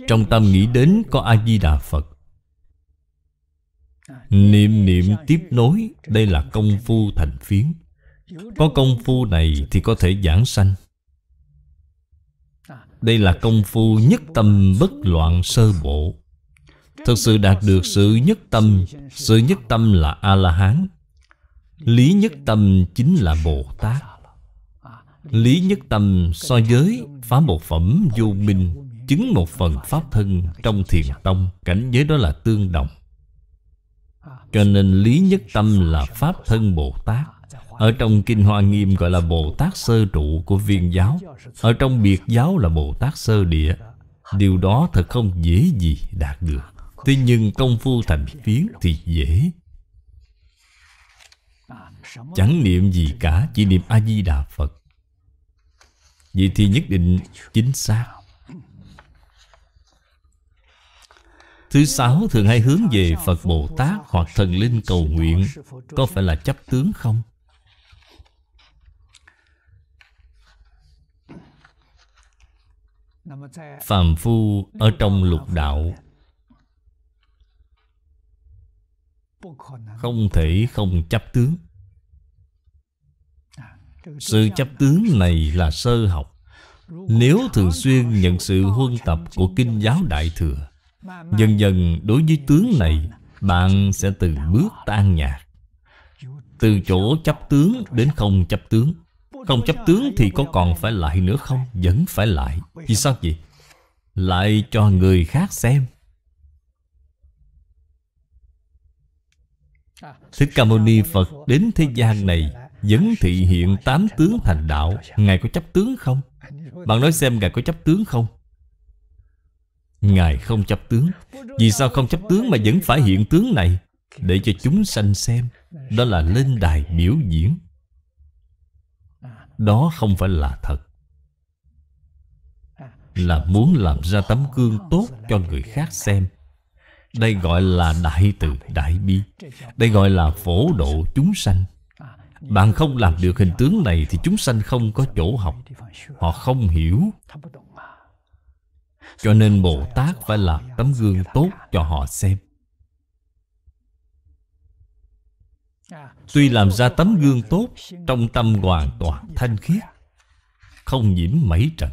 Trong tâm nghĩ đến có A-di-đà Phật Niệm niệm tiếp nối Đây là công phu thành phiến Có công phu này thì có thể giảng sanh đây là công phu nhất tâm bất loạn sơ bộ Thực sự đạt được sự nhất tâm Sự nhất tâm là A-la-hán Lý nhất tâm chính là Bồ-Tát Lý nhất tâm so giới Phá một phẩm vô minh Chứng một phần pháp thân trong thiền tông Cảnh giới đó là tương đồng Cho nên lý nhất tâm là pháp thân Bồ-Tát ở trong Kinh Hoa Nghiêm gọi là Bồ Tát Sơ Trụ của viên giáo Ở trong biệt giáo là Bồ Tát Sơ Địa Điều đó thật không dễ gì đạt được Tuy nhiên công phu thành phiến thì dễ Chẳng niệm gì cả Chỉ niệm A-di-đà Phật Vậy thì nhất định chính xác Thứ sáu thường hay hướng về Phật Bồ Tát hoặc thần linh cầu nguyện Có phải là chấp tướng không? phàm phu ở trong lục đạo không thể không chấp tướng sự chấp tướng này là sơ học nếu thường xuyên nhận sự huân tập của kinh giáo đại thừa dần dần đối với tướng này bạn sẽ từng bước tan nhạt từ chỗ chấp tướng đến không chấp tướng không chấp tướng thì có còn phải lại nữa không? Vẫn phải lại Vì sao vậy? Lại cho người khác xem Thích Ca Mâu Ni Phật đến thế gian này Vẫn thị hiện tám tướng thành đạo Ngài có chấp tướng không? Bạn nói xem Ngài có chấp tướng không? Ngài không chấp tướng Vì sao không chấp tướng mà vẫn phải hiện tướng này Để cho chúng sanh xem Đó là lên đài biểu diễn đó không phải là thật Là muốn làm ra tấm gương tốt cho người khác xem Đây gọi là đại từ đại bi Đây gọi là phổ độ chúng sanh Bạn không làm được hình tướng này Thì chúng sanh không có chỗ học Họ không hiểu Cho nên Bồ Tát phải làm tấm gương tốt cho họ xem Tuy làm ra tấm gương tốt Trong tâm hoàn toàn thanh khiết Không nhiễm mấy trần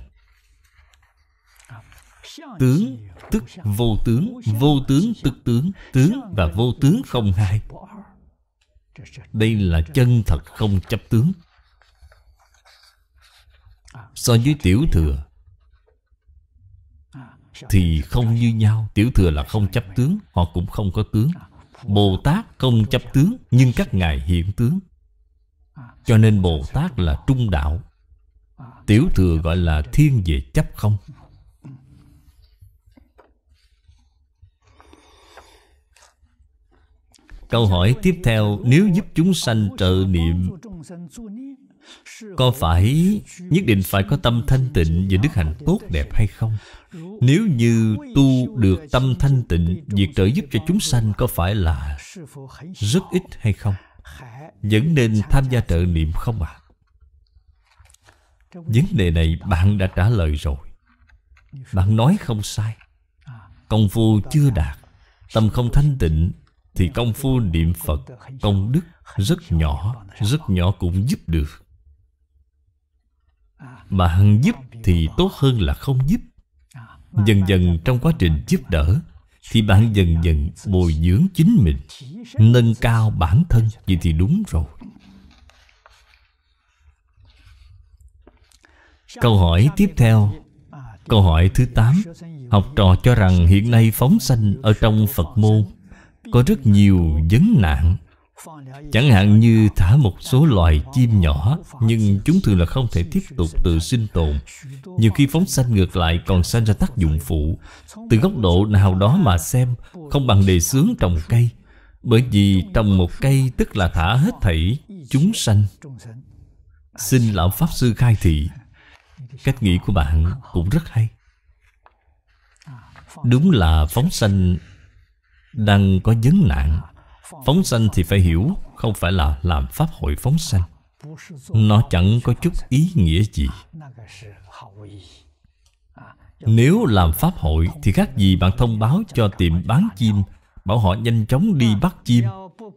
Tướng tức vô tướng Vô tướng tức tướng Tướng và vô tướng không hai Đây là chân thật không chấp tướng So với tiểu thừa Thì không như nhau Tiểu thừa là không chấp tướng Họ cũng không có tướng Bồ Tát không chấp tướng Nhưng các ngài hiện tướng Cho nên Bồ Tát là trung đạo Tiểu thừa gọi là thiên về chấp không Câu hỏi tiếp theo Nếu giúp chúng sanh trợ niệm Có phải nhất định phải có tâm thanh tịnh Và đức hạnh tốt đẹp hay không? Nếu như tu được tâm thanh tịnh Việc trợ giúp cho chúng sanh có phải là Rất ít hay không Vẫn nên tham gia trợ niệm không ạ à? Vấn đề này bạn đã trả lời rồi Bạn nói không sai Công phu chưa đạt Tâm không thanh tịnh Thì công phu niệm Phật Công đức rất nhỏ Rất nhỏ cũng giúp được Bạn giúp thì tốt hơn là không giúp Dần dần trong quá trình giúp đỡ Thì bạn dần dần bồi dưỡng chính mình Nâng cao bản thân Vậy thì đúng rồi Câu hỏi tiếp theo Câu hỏi thứ 8 Học trò cho rằng hiện nay phóng sanh Ở trong Phật môn Có rất nhiều vấn nạn Chẳng hạn như thả một số loài chim nhỏ Nhưng chúng thường là không thể tiếp tục tự sinh tồn Nhiều khi phóng sanh ngược lại còn sanh ra tác dụng phụ Từ góc độ nào đó mà xem Không bằng đề xướng trồng cây Bởi vì trồng một cây tức là thả hết thảy chúng sanh Xin Lão Pháp Sư khai thị Cách nghĩ của bạn cũng rất hay Đúng là phóng sanh đang có vấn nạn Phóng sanh thì phải hiểu Không phải là làm pháp hội phóng sanh Nó chẳng có chút ý nghĩa gì Nếu làm pháp hội Thì khác gì bạn thông báo cho tiệm bán chim Bảo họ nhanh chóng đi bắt chim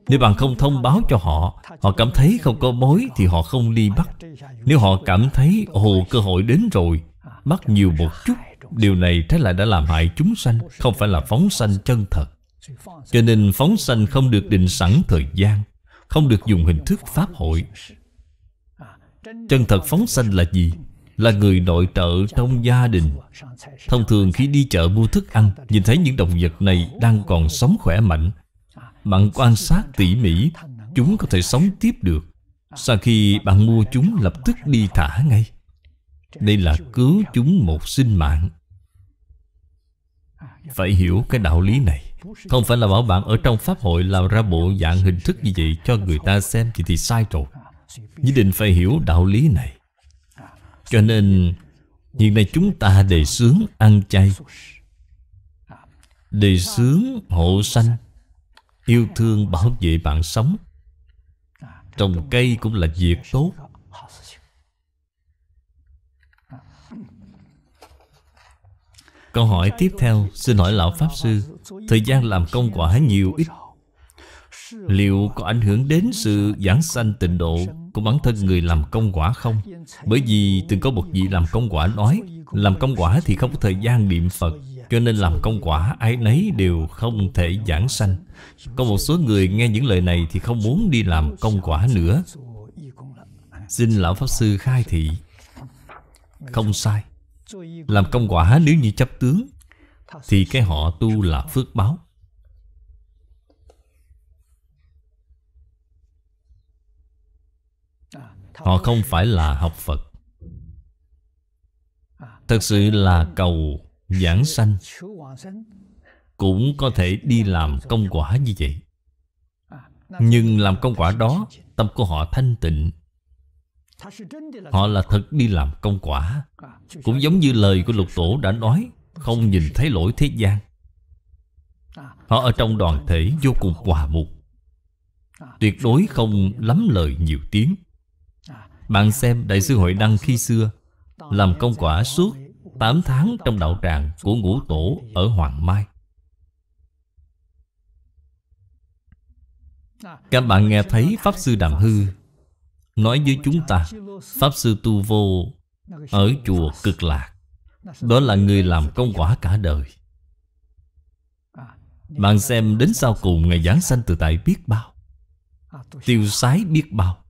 Nếu bạn không thông báo cho họ Họ cảm thấy không có mối Thì họ không đi bắt Nếu họ cảm thấy Ồ cơ hội đến rồi Bắt nhiều một chút Điều này trái lại đã làm hại chúng sanh Không phải là phóng sanh chân thật cho nên phóng sanh không được định sẵn thời gian Không được dùng hình thức pháp hội Chân thật phóng sanh là gì? Là người nội trợ trong gia đình Thông thường khi đi chợ mua thức ăn Nhìn thấy những động vật này đang còn sống khỏe mạnh Bạn quan sát tỉ mỉ Chúng có thể sống tiếp được Sau khi bạn mua chúng lập tức đi thả ngay Đây là cứu chúng một sinh mạng Phải hiểu cái đạo lý này không phải là bảo bạn ở trong Pháp hội Làm ra bộ dạng hình thức như vậy Cho người ta xem thì thì sai rồi Nhất định phải hiểu đạo lý này Cho nên Hiện nay chúng ta đề sướng ăn chay Đề sướng hộ sanh Yêu thương bảo vệ bạn sống Trồng cây cũng là việc tốt Câu hỏi tiếp theo Xin hỏi Lão Pháp Sư Thời gian làm công quả nhiều ít Liệu có ảnh hưởng đến sự giảng sanh tịnh độ Của bản thân người làm công quả không? Bởi vì từng có một vị làm công quả nói Làm công quả thì không có thời gian niệm Phật Cho nên làm công quả ai nấy đều không thể giảng sanh Có một số người nghe những lời này Thì không muốn đi làm công quả nữa Xin Lão Pháp Sư khai thị Không sai Làm công quả nếu như chấp tướng thì cái họ tu là phước báo Họ không phải là học Phật Thật sự là cầu giảng sanh Cũng có thể đi làm công quả như vậy Nhưng làm công quả đó Tâm của họ thanh tịnh Họ là thật đi làm công quả Cũng giống như lời của lục tổ đã nói không nhìn thấy lỗi thế gian Họ ở trong đoàn thể vô cùng hòa mục Tuyệt đối không lắm lời nhiều tiếng Bạn xem Đại sư Hội Đăng khi xưa Làm công quả suốt 8 tháng trong đạo tràng của ngũ tổ ở Hoàng Mai Các bạn nghe thấy Pháp Sư Đàm Hư Nói với chúng ta Pháp Sư Tu Vô Ở chùa Cực Lạc đó là người làm công quả cả đời Bạn xem đến sau cùng Ngày Giáng sanh tự tại biết bao Tiêu sái biết bao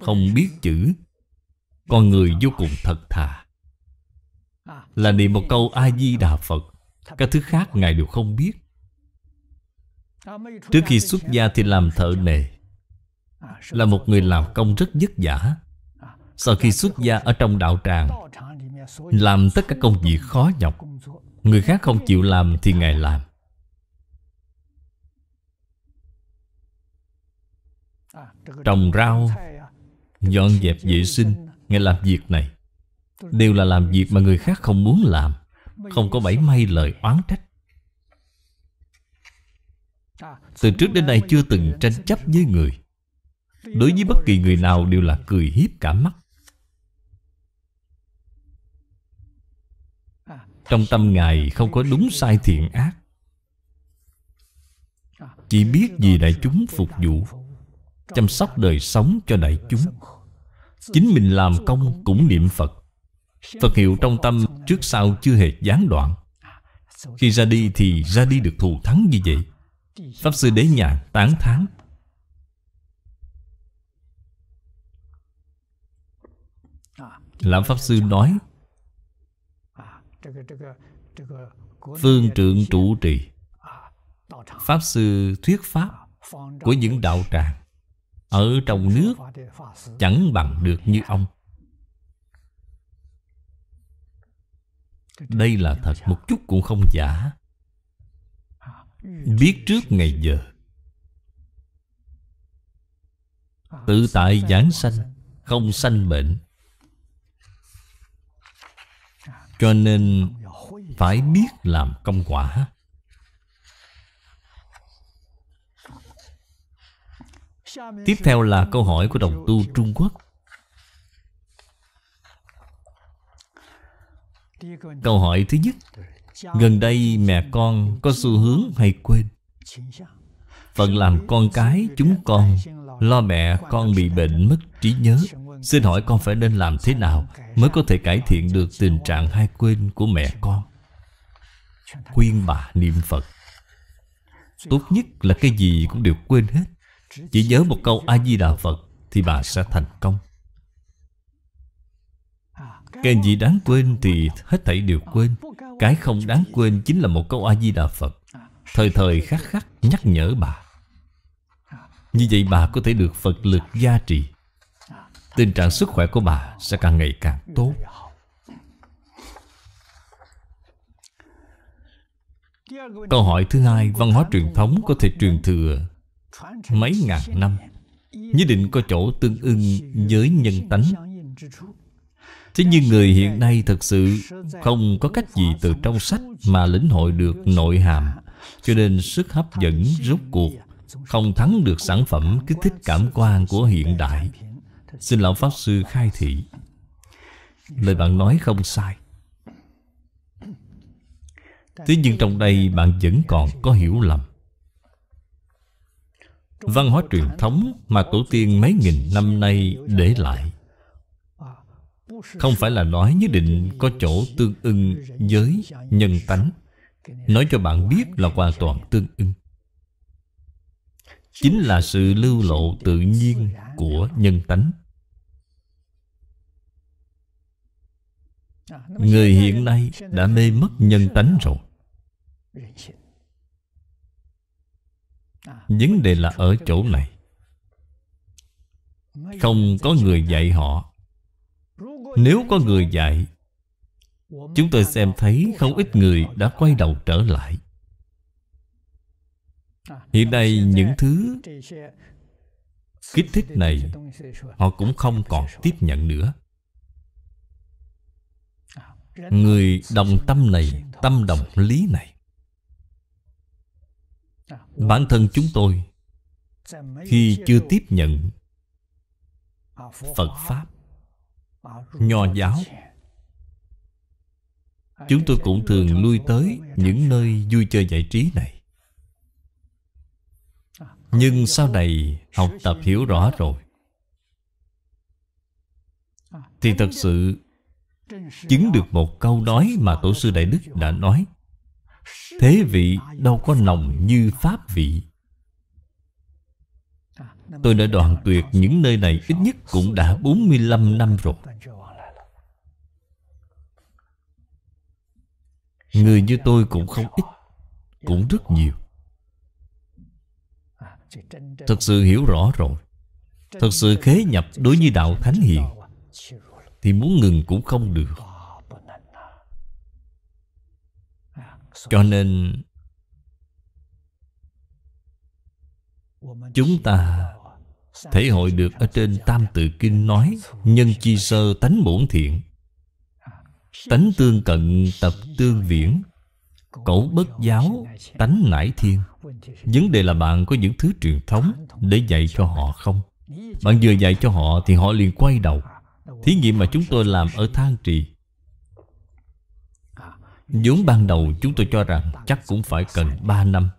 Không biết chữ Con người vô cùng thật thà Là niệm một câu A-di-đà Phật Các thứ khác Ngài đều không biết Trước khi xuất gia thì làm thợ nề Là một người làm công rất vất vả sau khi xuất gia ở trong đạo tràng Làm tất cả công việc khó nhọc Người khác không chịu làm thì Ngài làm Trồng rau Dọn dẹp vệ sinh Ngài làm việc này Đều là làm việc mà người khác không muốn làm Không có bảy may lời oán trách Từ trước đến nay chưa từng tranh chấp với người Đối với bất kỳ người nào đều là cười hiếp cả mắt Trong tâm Ngài không có đúng sai thiện ác Chỉ biết vì đại chúng phục vụ Chăm sóc đời sống cho đại chúng Chính mình làm công cũng niệm Phật Phật hiệu trong tâm trước sau chưa hề gián đoạn Khi ra đi thì ra đi được thù thắng như vậy Pháp Sư Đế Nhạc tán thán Lão Pháp Sư nói phương trượng trụ trì pháp sư thuyết pháp của những đạo tràng ở trong nước chẳng bằng được như ông đây là thật một chút cũng không giả biết trước ngày giờ tự tại giảng sanh không sanh bệnh Cho nên phải biết làm công quả Tiếp theo là câu hỏi của đồng tu Trung Quốc Câu hỏi thứ nhất Gần đây mẹ con có xu hướng hay quên Phần làm con cái chúng con Lo mẹ con bị bệnh mất trí nhớ Xin hỏi con phải nên làm thế nào Mới có thể cải thiện được tình trạng hay quên của mẹ con Khuyên bà niệm Phật Tốt nhất là cái gì cũng đều quên hết Chỉ nhớ một câu A-di-đà Phật Thì bà sẽ thành công Cái gì đáng quên thì hết thảy đều quên Cái không đáng quên chính là một câu A-di-đà Phật Thời thời khắc khắc nhắc nhở bà Như vậy bà có thể được Phật lực gia trì Tình trạng sức khỏe của bà sẽ càng ngày càng tốt Câu hỏi thứ hai Văn hóa truyền thống có thể truyền thừa Mấy ngàn năm Nhất định có chỗ tương ưng với nhân tánh Thế nhưng người hiện nay thật sự Không có cách gì từ trong sách Mà lĩnh hội được nội hàm Cho nên sức hấp dẫn rốt cuộc Không thắng được sản phẩm kích thích cảm quan của hiện đại Xin Lão Pháp Sư khai thị Lời bạn nói không sai Thế nhưng trong đây bạn vẫn còn có hiểu lầm Văn hóa truyền thống mà tổ tiên mấy nghìn năm nay để lại Không phải là nói nhất định có chỗ tương ưng với nhân tánh Nói cho bạn biết là hoàn toàn tương ưng Chính là sự lưu lộ tự nhiên của nhân tánh À, người hiện nay đã mê mất nhân tánh rồi à, Vấn đề là ở chỗ này Không có người dạy họ Nếu có người dạy Chúng tôi xem thấy không ít người đã quay đầu trở lại à, Hiện nay những thứ kích thích này Họ cũng không còn tiếp nhận nữa Người đồng tâm này Tâm đồng lý này Bản thân chúng tôi Khi chưa tiếp nhận Phật Pháp Nho giáo Chúng tôi cũng thường lui tới Những nơi vui chơi giải trí này Nhưng sau này Học tập hiểu rõ rồi Thì thật sự Chứng được một câu nói mà Tổ sư Đại Đức đã nói Thế vị đâu có lòng như Pháp vị Tôi đã đoàn tuyệt những nơi này ít nhất cũng đã 45 năm rồi Người như tôi cũng không ít Cũng rất nhiều Thật sự hiểu rõ rồi Thật sự khế nhập đối với Đạo Thánh Hiền thì muốn ngừng cũng không được Cho nên Chúng ta Thể hội được ở trên Tam Tự Kinh nói Nhân chi sơ tánh bổn thiện Tánh tương cận tập tương viễn Cẩu bất giáo tánh nải thiên Vấn đề là bạn có những thứ truyền thống Để dạy cho họ không Bạn vừa dạy cho họ Thì họ liền quay đầu Thí nghiệm mà chúng tôi làm ở Thang Trì vốn ban đầu chúng tôi cho rằng chắc cũng phải cần 3 năm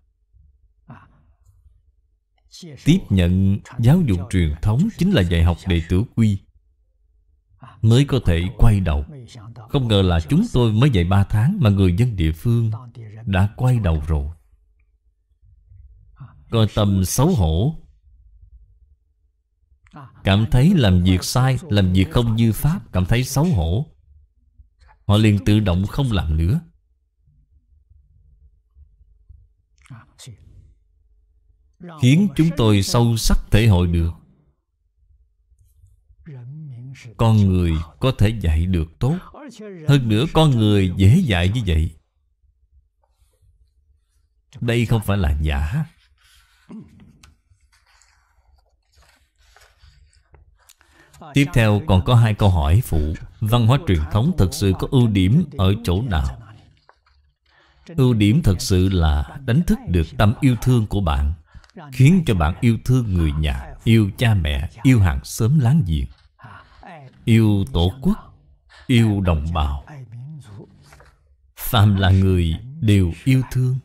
Tiếp nhận giáo dục truyền thống chính là dạy học đệ tử quy Mới có thể quay đầu Không ngờ là chúng tôi mới dạy 3 tháng Mà người dân địa phương đã quay đầu rồi Coi tâm xấu hổ Cảm thấy làm việc sai Làm việc không như pháp Cảm thấy xấu hổ Họ liền tự động không làm nữa Khiến chúng tôi sâu sắc thể hội được Con người có thể dạy được tốt Hơn nữa con người dễ dạy như vậy Đây không phải là giả Tiếp theo còn có hai câu hỏi phụ Văn hóa truyền thống thực sự có ưu điểm ở chỗ nào? Ưu điểm thật sự là đánh thức được tâm yêu thương của bạn Khiến cho bạn yêu thương người nhà Yêu cha mẹ Yêu hàng xóm láng giềng Yêu tổ quốc Yêu đồng bào Phạm là người đều yêu thương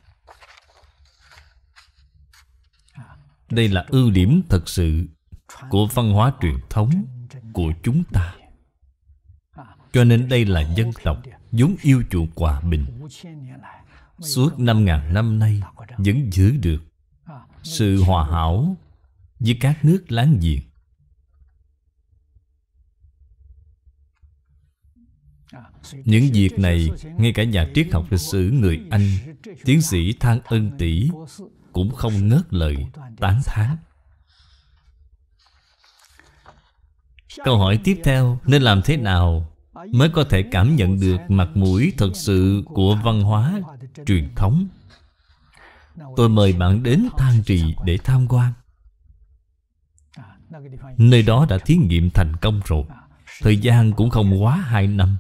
Đây là ưu điểm thật sự Của văn hóa truyền thống của chúng ta Cho nên đây là dân tộc vốn yêu chuộng hòa bình Suốt năm ngàn năm nay vẫn giữ được sự hòa hảo với các nước láng giềng Những việc này Ngay cả nhà triết học lịch sử người Anh Tiến sĩ Thang Ân Tỷ Cũng không ngớt lời tán thán Câu hỏi tiếp theo Nên làm thế nào Mới có thể cảm nhận được mặt mũi thật sự Của văn hóa truyền thống Tôi mời bạn đến Thang Trì để tham quan Nơi đó đã thí nghiệm thành công rồi Thời gian cũng không quá 2 năm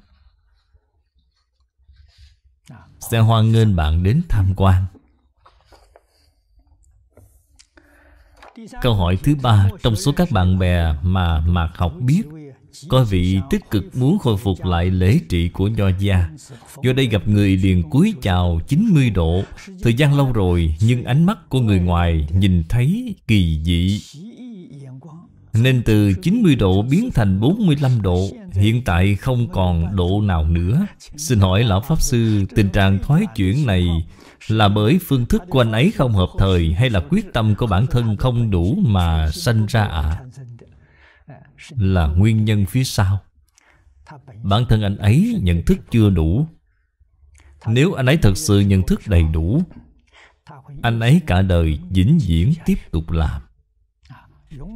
Sẽ hoan nghênh bạn đến tham quan Câu hỏi thứ ba Trong số các bạn bè mà Mạc học biết Có vị tích cực muốn khôi phục lại lễ trị của Nho Gia Do đây gặp người liền cúi chào 90 độ Thời gian lâu rồi Nhưng ánh mắt của người ngoài nhìn thấy kỳ dị Nên từ 90 độ biến thành 45 độ Hiện tại không còn độ nào nữa Xin hỏi Lão Pháp Sư Tình trạng thoái chuyển này là bởi phương thức của anh ấy không hợp thời Hay là quyết tâm của bản thân không đủ mà sanh ra ạ à? Là nguyên nhân phía sau Bản thân anh ấy nhận thức chưa đủ Nếu anh ấy thật sự nhận thức đầy đủ Anh ấy cả đời vĩnh viễn tiếp tục làm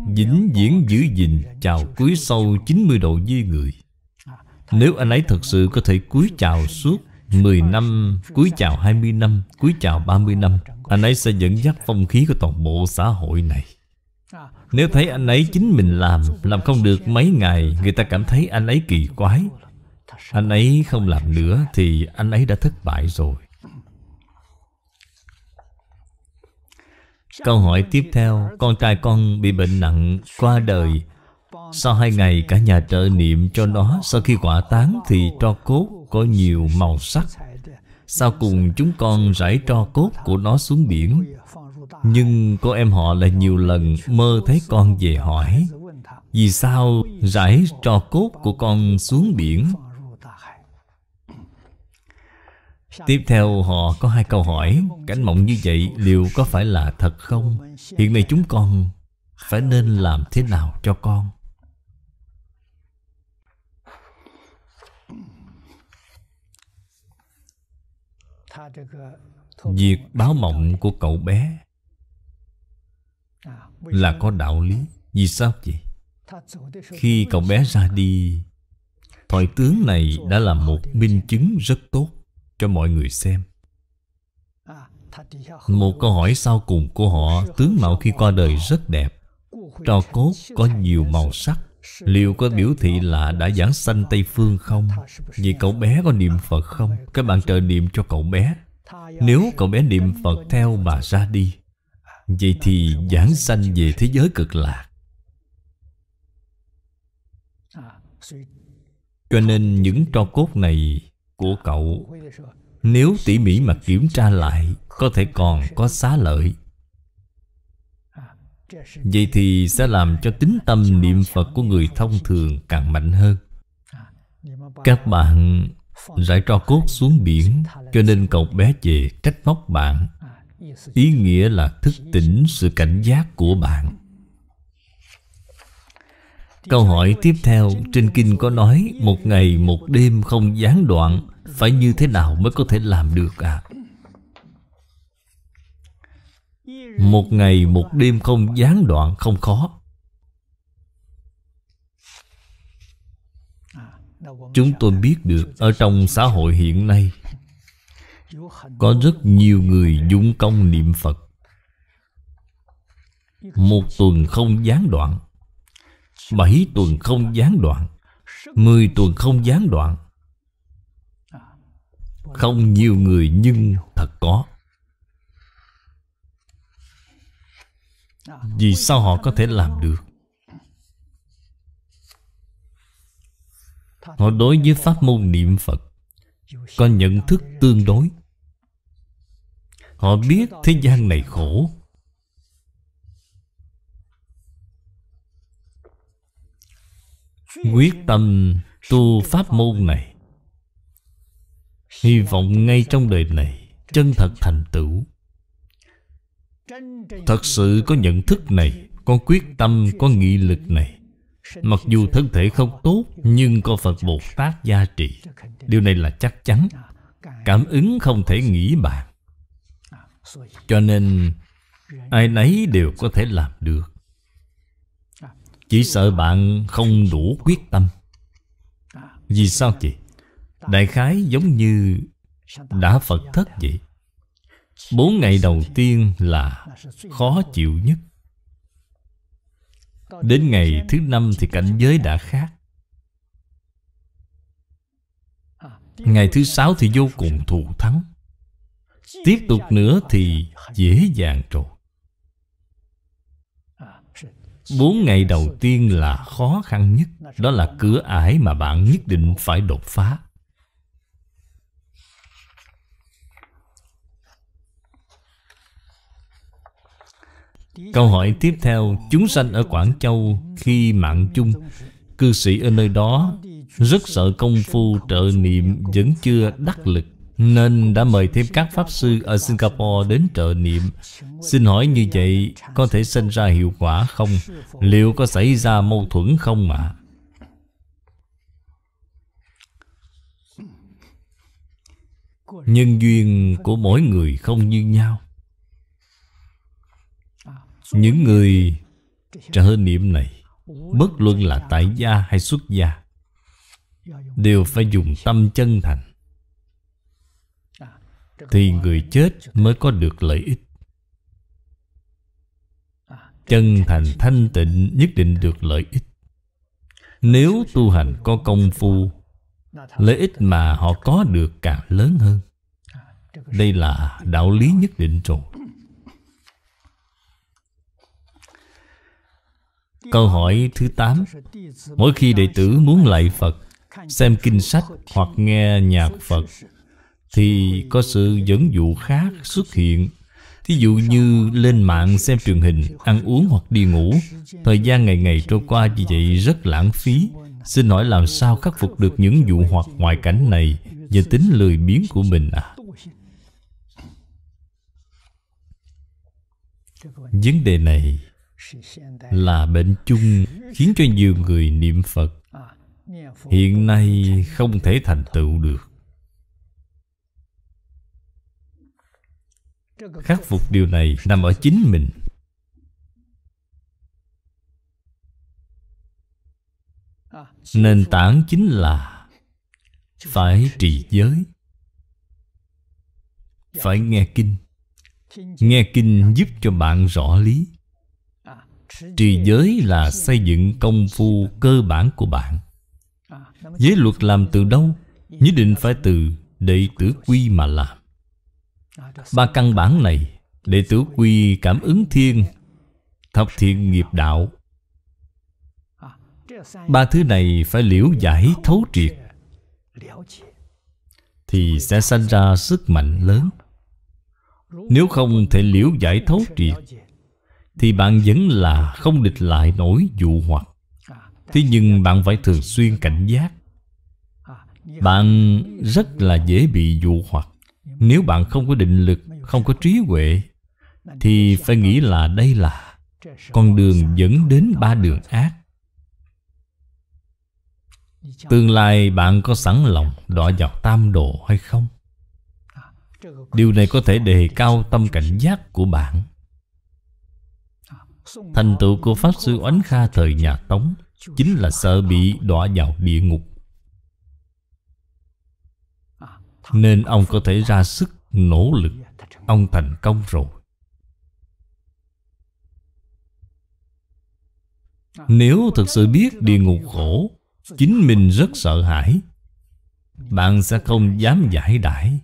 Vĩnh viễn giữ gìn chào cúi sâu 90 độ với người Nếu anh ấy thật sự có thể cúi chào suốt 10 năm, cuối chào 20 năm, cuối chào 30 năm Anh ấy sẽ dẫn dắt phong khí của toàn bộ xã hội này Nếu thấy anh ấy chính mình làm Làm không được mấy ngày Người ta cảm thấy anh ấy kỳ quái Anh ấy không làm nữa Thì anh ấy đã thất bại rồi Câu hỏi tiếp theo Con trai con bị bệnh nặng Qua đời sau hai ngày cả nhà trợ niệm cho nó Sau khi quả tán thì tro cốt có nhiều màu sắc Sau cùng chúng con rải tro cốt của nó xuống biển Nhưng cô em họ lại nhiều lần mơ thấy con về hỏi Vì sao rải tro cốt của con xuống biển Tiếp theo họ có hai câu hỏi Cảnh mộng như vậy liệu có phải là thật không? Hiện nay chúng con phải nên làm thế nào cho con? việc báo mộng của cậu bé là có đạo lý vì sao vậy khi cậu bé ra đi thoại tướng này đã là một minh chứng rất tốt cho mọi người xem một câu hỏi sau cùng của họ tướng mạo khi qua đời rất đẹp trò cốt có nhiều màu sắc Liệu có biểu thị là đã giảng sanh Tây Phương không? Vì cậu bé có niệm Phật không? Các bạn trợ niệm cho cậu bé nếu cậu bé niệm Phật theo mà ra đi Vậy thì giảng sanh về thế giới cực lạc Cho nên những tro cốt này của cậu Nếu tỉ mỉ mà kiểm tra lại Có thể còn có xá lợi Vậy thì sẽ làm cho tính tâm niệm Phật của người thông thường càng mạnh hơn Các bạn lại tro cốt xuống biển Cho nên cậu bé về trách móc bạn Ý nghĩa là thức tỉnh sự cảnh giác của bạn Câu hỏi tiếp theo Trên kinh có nói Một ngày một đêm không gián đoạn Phải như thế nào mới có thể làm được à Một ngày một đêm không gián đoạn không khó Chúng tôi biết được Ở trong xã hội hiện nay Có rất nhiều người dụng công niệm Phật Một tuần không gián đoạn Bảy tuần không gián đoạn Mười tuần không gián đoạn Không nhiều người nhưng thật có Vì sao họ có thể làm được Họ đối với pháp môn niệm Phật Có nhận thức tương đối Họ biết thế gian này khổ Quyết tâm tu pháp môn này Hy vọng ngay trong đời này Chân thật thành tựu Thật sự có nhận thức này Có quyết tâm, có nghị lực này Mặc dù thân thể không tốt Nhưng có Phật Bồ Tát gia trị Điều này là chắc chắn Cảm ứng không thể nghĩ bạn Cho nên Ai nấy đều có thể làm được Chỉ sợ bạn không đủ quyết tâm Vì sao chị? Đại khái giống như Đã Phật thất vậy Bốn ngày đầu tiên là khó chịu nhất Đến ngày thứ năm thì cảnh giới đã khác à, Ngày thứ sáu thì vô cùng thù thắng Tiếp tục nữa thì dễ dàng rồi à, Bốn ngày đầu tiên là khó khăn nhất Đó là cửa ải mà bạn nhất định phải đột phá Câu hỏi tiếp theo Chúng sanh ở Quảng Châu khi mạng chung Cư sĩ ở nơi đó Rất sợ công phu trợ niệm vẫn chưa đắc lực Nên đã mời thêm các Pháp Sư ở Singapore đến trợ niệm Xin hỏi như vậy có thể sinh ra hiệu quả không? Liệu có xảy ra mâu thuẫn không ạ? À? Nhân duyên của mỗi người không như nhau những người trở niệm này Bất luận là tại gia hay xuất gia Đều phải dùng tâm chân thành Thì người chết mới có được lợi ích Chân thành thanh tịnh nhất định được lợi ích Nếu tu hành có công phu Lợi ích mà họ có được càng lớn hơn Đây là đạo lý nhất định rồi Câu hỏi thứ 8 Mỗi khi đệ tử muốn lại Phật Xem kinh sách hoặc nghe nhạc Phật Thì có sự dẫn dụ khác xuất hiện Thí dụ như lên mạng xem truyền hình, ăn uống hoặc đi ngủ Thời gian ngày ngày trôi qua như vậy rất lãng phí Xin hỏi làm sao khắc phục được những dụ hoặc ngoại cảnh này Và tính lười biếng của mình à Vấn đề này là bệnh chung khiến cho nhiều người niệm phật hiện nay không thể thành tựu được khắc phục điều này nằm ở chính mình nền tảng chính là phải trì giới phải nghe kinh nghe kinh giúp cho bạn rõ lý Trì giới là xây dựng công phu cơ bản của bạn Giới luật làm từ đâu? Nhất định phải từ đệ tử quy mà làm Ba căn bản này Đệ tử quy cảm ứng thiên Thập thiện nghiệp đạo Ba thứ này phải liễu giải thấu triệt Thì sẽ sanh ra sức mạnh lớn Nếu không thể liễu giải thấu triệt thì bạn vẫn là không địch lại nổi dụ hoặc Thế nhưng bạn phải thường xuyên cảnh giác Bạn rất là dễ bị dụ hoặc Nếu bạn không có định lực, không có trí huệ Thì phải nghĩ là đây là Con đường dẫn đến ba đường ác Tương lai bạn có sẵn lòng đọa vào tam độ hay không? Điều này có thể đề cao tâm cảnh giác của bạn Thành tựu của Pháp Sư Oánh Kha thời nhà Tống Chính là sợ bị đọa vào địa ngục Nên ông có thể ra sức nỗ lực Ông thành công rồi Nếu thực sự biết địa ngục khổ Chính mình rất sợ hãi Bạn sẽ không dám giải đải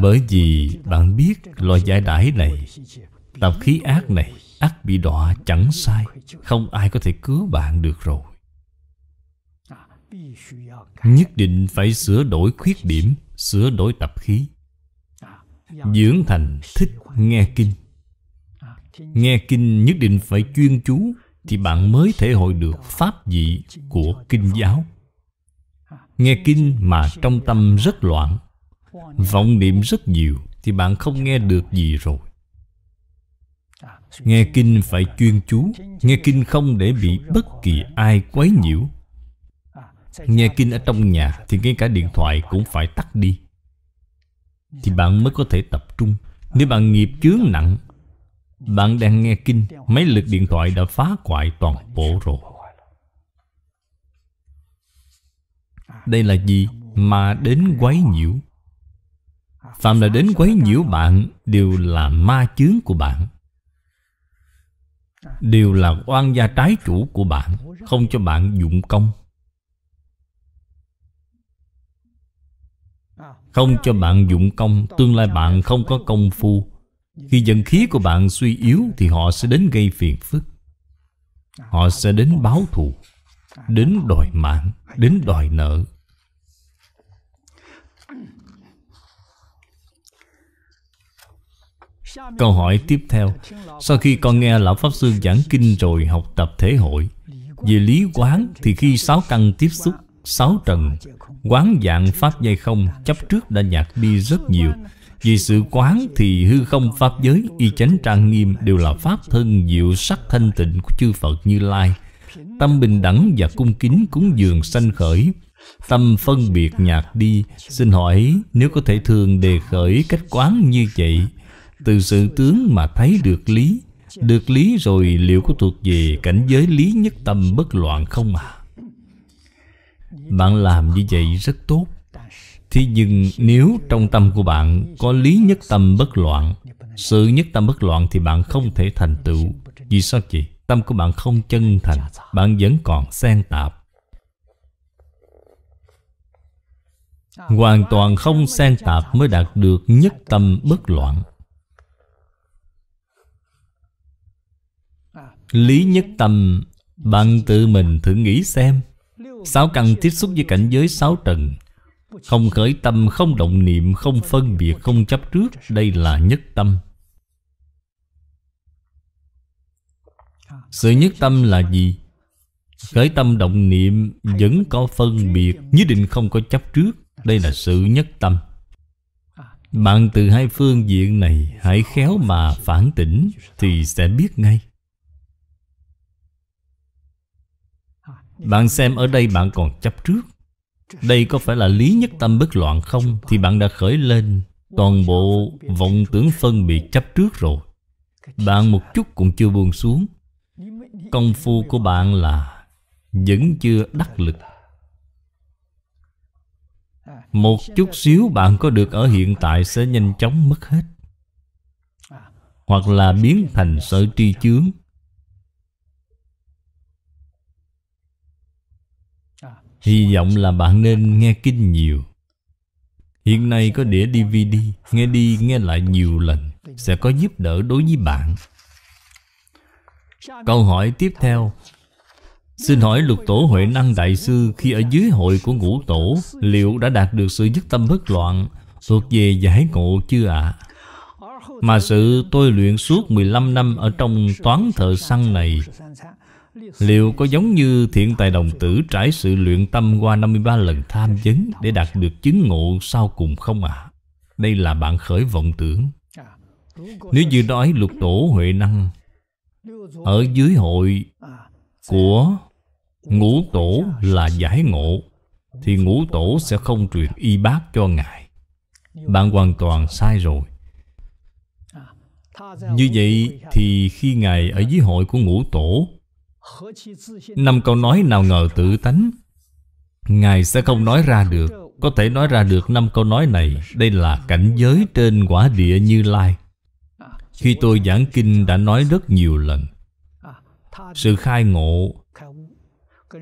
Bởi vì bạn biết loại giải đãi này Tập khí ác này Ác bị đọa chẳng sai Không ai có thể cứu bạn được rồi Nhất định phải sửa đổi khuyết điểm Sửa đổi tập khí Dưỡng thành thích nghe kinh Nghe kinh nhất định phải chuyên chú Thì bạn mới thể hội được pháp vị của kinh giáo Nghe kinh mà trong tâm rất loạn vọng niệm rất nhiều thì bạn không nghe được gì rồi nghe kinh phải chuyên chú nghe kinh không để bị bất kỳ ai quấy nhiễu nghe kinh ở trong nhà thì ngay cả điện thoại cũng phải tắt đi thì bạn mới có thể tập trung nếu bạn nghiệp chướng nặng bạn đang nghe kinh Máy lực điện thoại đã phá hoại toàn bộ rồi Đây là gì mà đến quấy nhiễu Phạm là đến quấy nhiễu bạn Đều là ma chướng của bạn Đều là oan gia trái chủ của bạn Không cho bạn dụng công Không cho bạn dụng công Tương lai bạn không có công phu Khi dân khí của bạn suy yếu Thì họ sẽ đến gây phiền phức Họ sẽ đến báo thù Đến đòi mạng Đến đòi nợ Câu hỏi tiếp theo Sau khi con nghe Lão Pháp Sư giảng kinh rồi học tập thể hội Về lý quán thì khi sáu căn tiếp xúc Sáu trần Quán dạng Pháp dây không Chấp trước đã nhạt đi rất nhiều Vì sự quán thì hư không Pháp giới Y chánh trang nghiêm đều là Pháp thân diệu sắc thanh tịnh của chư Phật Như Lai Tâm bình đẳng và cung kính cúng dường sanh khởi Tâm phân biệt nhạt đi Xin hỏi nếu có thể thường đề khởi cách quán như vậy từ sự tướng mà thấy được lý Được lý rồi liệu có thuộc về cảnh giới lý nhất tâm bất loạn không à? Bạn làm như vậy rất tốt Thế nhưng nếu trong tâm của bạn có lý nhất tâm bất loạn Sự nhất tâm bất loạn thì bạn không thể thành tựu Vì sao chị? Tâm của bạn không chân thành Bạn vẫn còn xen tạp Hoàn toàn không xen tạp mới đạt được nhất tâm bất loạn Lý nhất tâm Bạn tự mình thử nghĩ xem Sáu căn tiếp xúc với cảnh giới sáu trần Không khởi tâm, không động niệm, không phân biệt, không chấp trước Đây là nhất tâm Sự nhất tâm là gì? Khởi tâm động niệm vẫn có phân biệt Nhất định không có chấp trước Đây là sự nhất tâm Bạn từ hai phương diện này Hãy khéo mà phản tỉnh Thì sẽ biết ngay Bạn xem ở đây bạn còn chấp trước Đây có phải là lý nhất tâm bất loạn không? Thì bạn đã khởi lên toàn bộ vọng tưởng phân biệt chấp trước rồi Bạn một chút cũng chưa buông xuống Công phu của bạn là vẫn chưa đắc lực Một chút xíu bạn có được ở hiện tại sẽ nhanh chóng mất hết Hoặc là biến thành sở tri chướng Hy vọng là bạn nên nghe kinh nhiều Hiện nay có đĩa DVD Nghe đi nghe lại nhiều lần Sẽ có giúp đỡ đối với bạn Câu hỏi tiếp theo Xin hỏi lục tổ Huệ Năng Đại Sư Khi ở dưới hội của ngũ tổ Liệu đã đạt được sự dứt tâm bất loạn Thuộc về giải ngộ chưa ạ? À? Mà sự tôi luyện suốt 15 năm Ở trong toán thợ săn này Liệu có giống như thiện tài đồng tử trải sự luyện tâm qua 53 lần tham vấn để đạt được chứng ngộ sau cùng không ạ? À? Đây là bạn khởi vọng tưởng. Nếu như nói lục tổ Huệ Năng ở dưới hội của ngũ tổ là giải ngộ thì ngũ tổ sẽ không truyền y bác cho ngài. Bạn hoàn toàn sai rồi. Như vậy thì khi Ngài ở dưới hội của ngũ tổ Năm câu nói nào ngờ tự tánh Ngài sẽ không nói ra được Có thể nói ra được năm câu nói này Đây là cảnh giới trên quả địa như lai Khi tôi giảng kinh đã nói rất nhiều lần Sự khai ngộ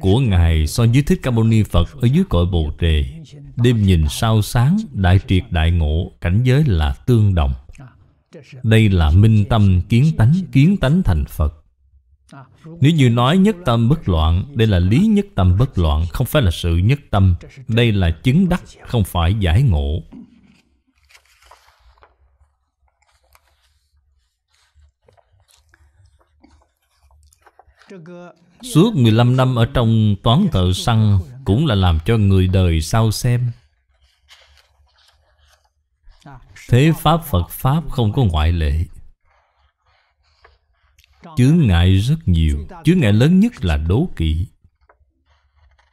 của Ngài so với Thích Ca Mâu Ni Phật ở dưới cõi Bồ Đề Đêm nhìn sao sáng, đại triệt đại ngộ, cảnh giới là tương đồng Đây là minh tâm kiến tánh, kiến tánh thành Phật nếu như nói nhất tâm bất loạn Đây là lý nhất tâm bất loạn Không phải là sự nhất tâm Đây là chứng đắc Không phải giải ngộ Suốt 15 năm ở trong toán thợ săn Cũng là làm cho người đời sau xem Thế Pháp Phật Pháp không có ngoại lệ chướng ngại rất nhiều chướng ngại lớn nhất là đố kỵ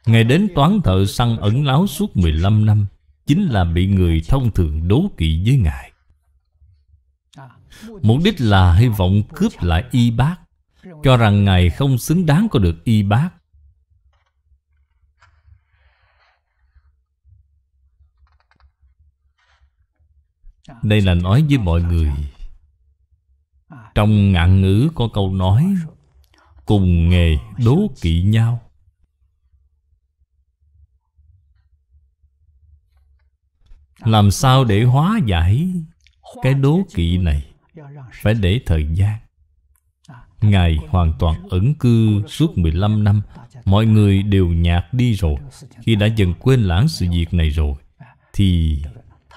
Ngài đến toán thợ săn ẩn láo suốt 15 năm Chính là bị người thông thường đố kỵ với Ngài Mục đích là hy vọng cướp lại y bác Cho rằng Ngài không xứng đáng có được y bác Đây là nói với mọi người trong ngạn ngữ có câu nói Cùng nghề đố kỵ nhau Làm sao để hóa giải Cái đố kỵ này Phải để thời gian Ngài hoàn toàn ẩn cư suốt 15 năm Mọi người đều nhạt đi rồi Khi đã dần quên lãng sự việc này rồi Thì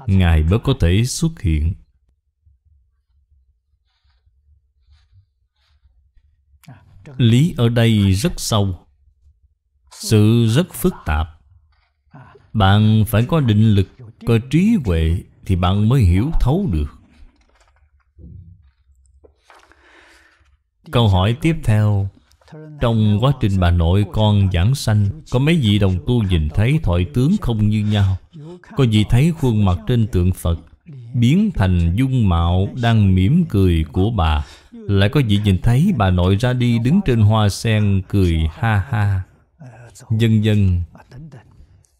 Ngài mới có thể xuất hiện Lý ở đây rất sâu Sự rất phức tạp Bạn phải có định lực Có trí huệ Thì bạn mới hiểu thấu được Câu hỏi tiếp theo Trong quá trình bà nội con giảng sanh Có mấy vị đồng tu nhìn thấy thoại tướng không như nhau Có gì thấy khuôn mặt trên tượng Phật Biến thành dung mạo đang mỉm cười của bà lại có gì nhìn thấy bà nội ra đi đứng trên hoa sen cười ha ha Dân dân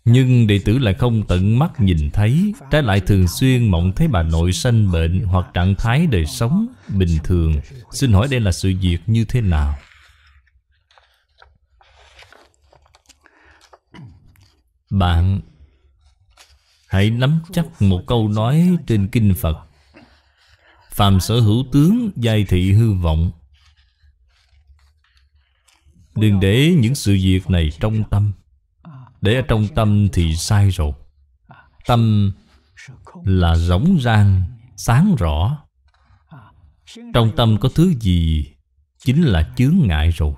Nhưng đệ tử lại không tận mắt nhìn thấy Trái lại thường xuyên mộng thấy bà nội sanh bệnh Hoặc trạng thái đời sống bình thường Xin hỏi đây là sự việc như thế nào? Bạn Hãy nắm chắc một câu nói trên Kinh Phật Phàm sở hữu tướng giai thị hư vọng Đừng để những sự việc này trong tâm Để ở trong tâm thì sai rồi Tâm là rỗng rang, sáng rõ Trong tâm có thứ gì Chính là chướng ngại rồi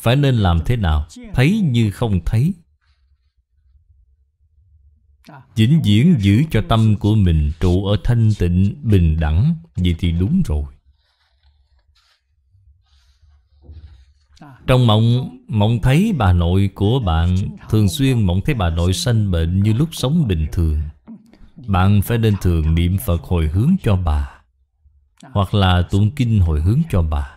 Phải nên làm thế nào Thấy như không thấy vĩnh viễn giữ cho tâm của mình trụ ở thanh tịnh bình đẳng vậy thì đúng rồi trong mộng mộng thấy bà nội của bạn thường xuyên mộng thấy bà nội sanh bệnh như lúc sống bình thường bạn phải nên thường niệm phật hồi hướng cho bà hoặc là tụng kinh hồi hướng cho bà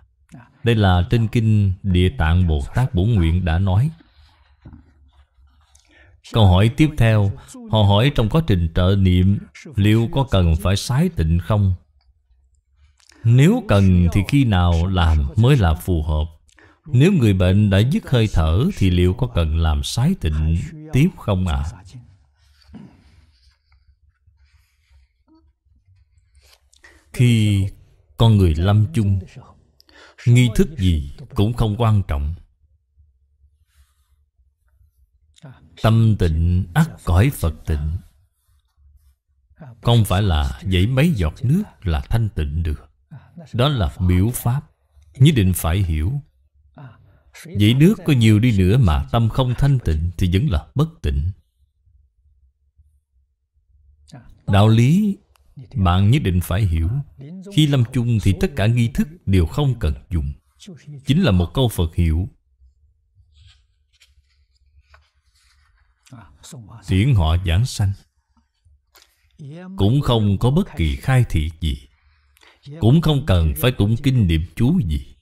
đây là trên kinh địa tạng bồ tát bổn nguyện đã nói Câu hỏi tiếp theo Họ hỏi trong quá trình trợ niệm Liệu có cần phải sái tịnh không? Nếu cần thì khi nào làm mới là phù hợp Nếu người bệnh đã dứt hơi thở Thì liệu có cần làm sái tịnh tiếp không ạ? À? Khi con người lâm chung Nghi thức gì cũng không quan trọng Tâm tịnh ắt cõi Phật tịnh Không phải là dãy mấy giọt nước là thanh tịnh được Đó là biểu pháp Nhất định phải hiểu Dãy nước có nhiều đi nữa mà tâm không thanh tịnh Thì vẫn là bất tịnh Đạo lý bạn nhất định phải hiểu Khi lâm chung thì tất cả nghi thức đều không cần dùng Chính là một câu Phật hiểu tiễn họ giảng sanh cũng không có bất kỳ khai thị gì cũng không cần phải tụng kinh niệm chú gì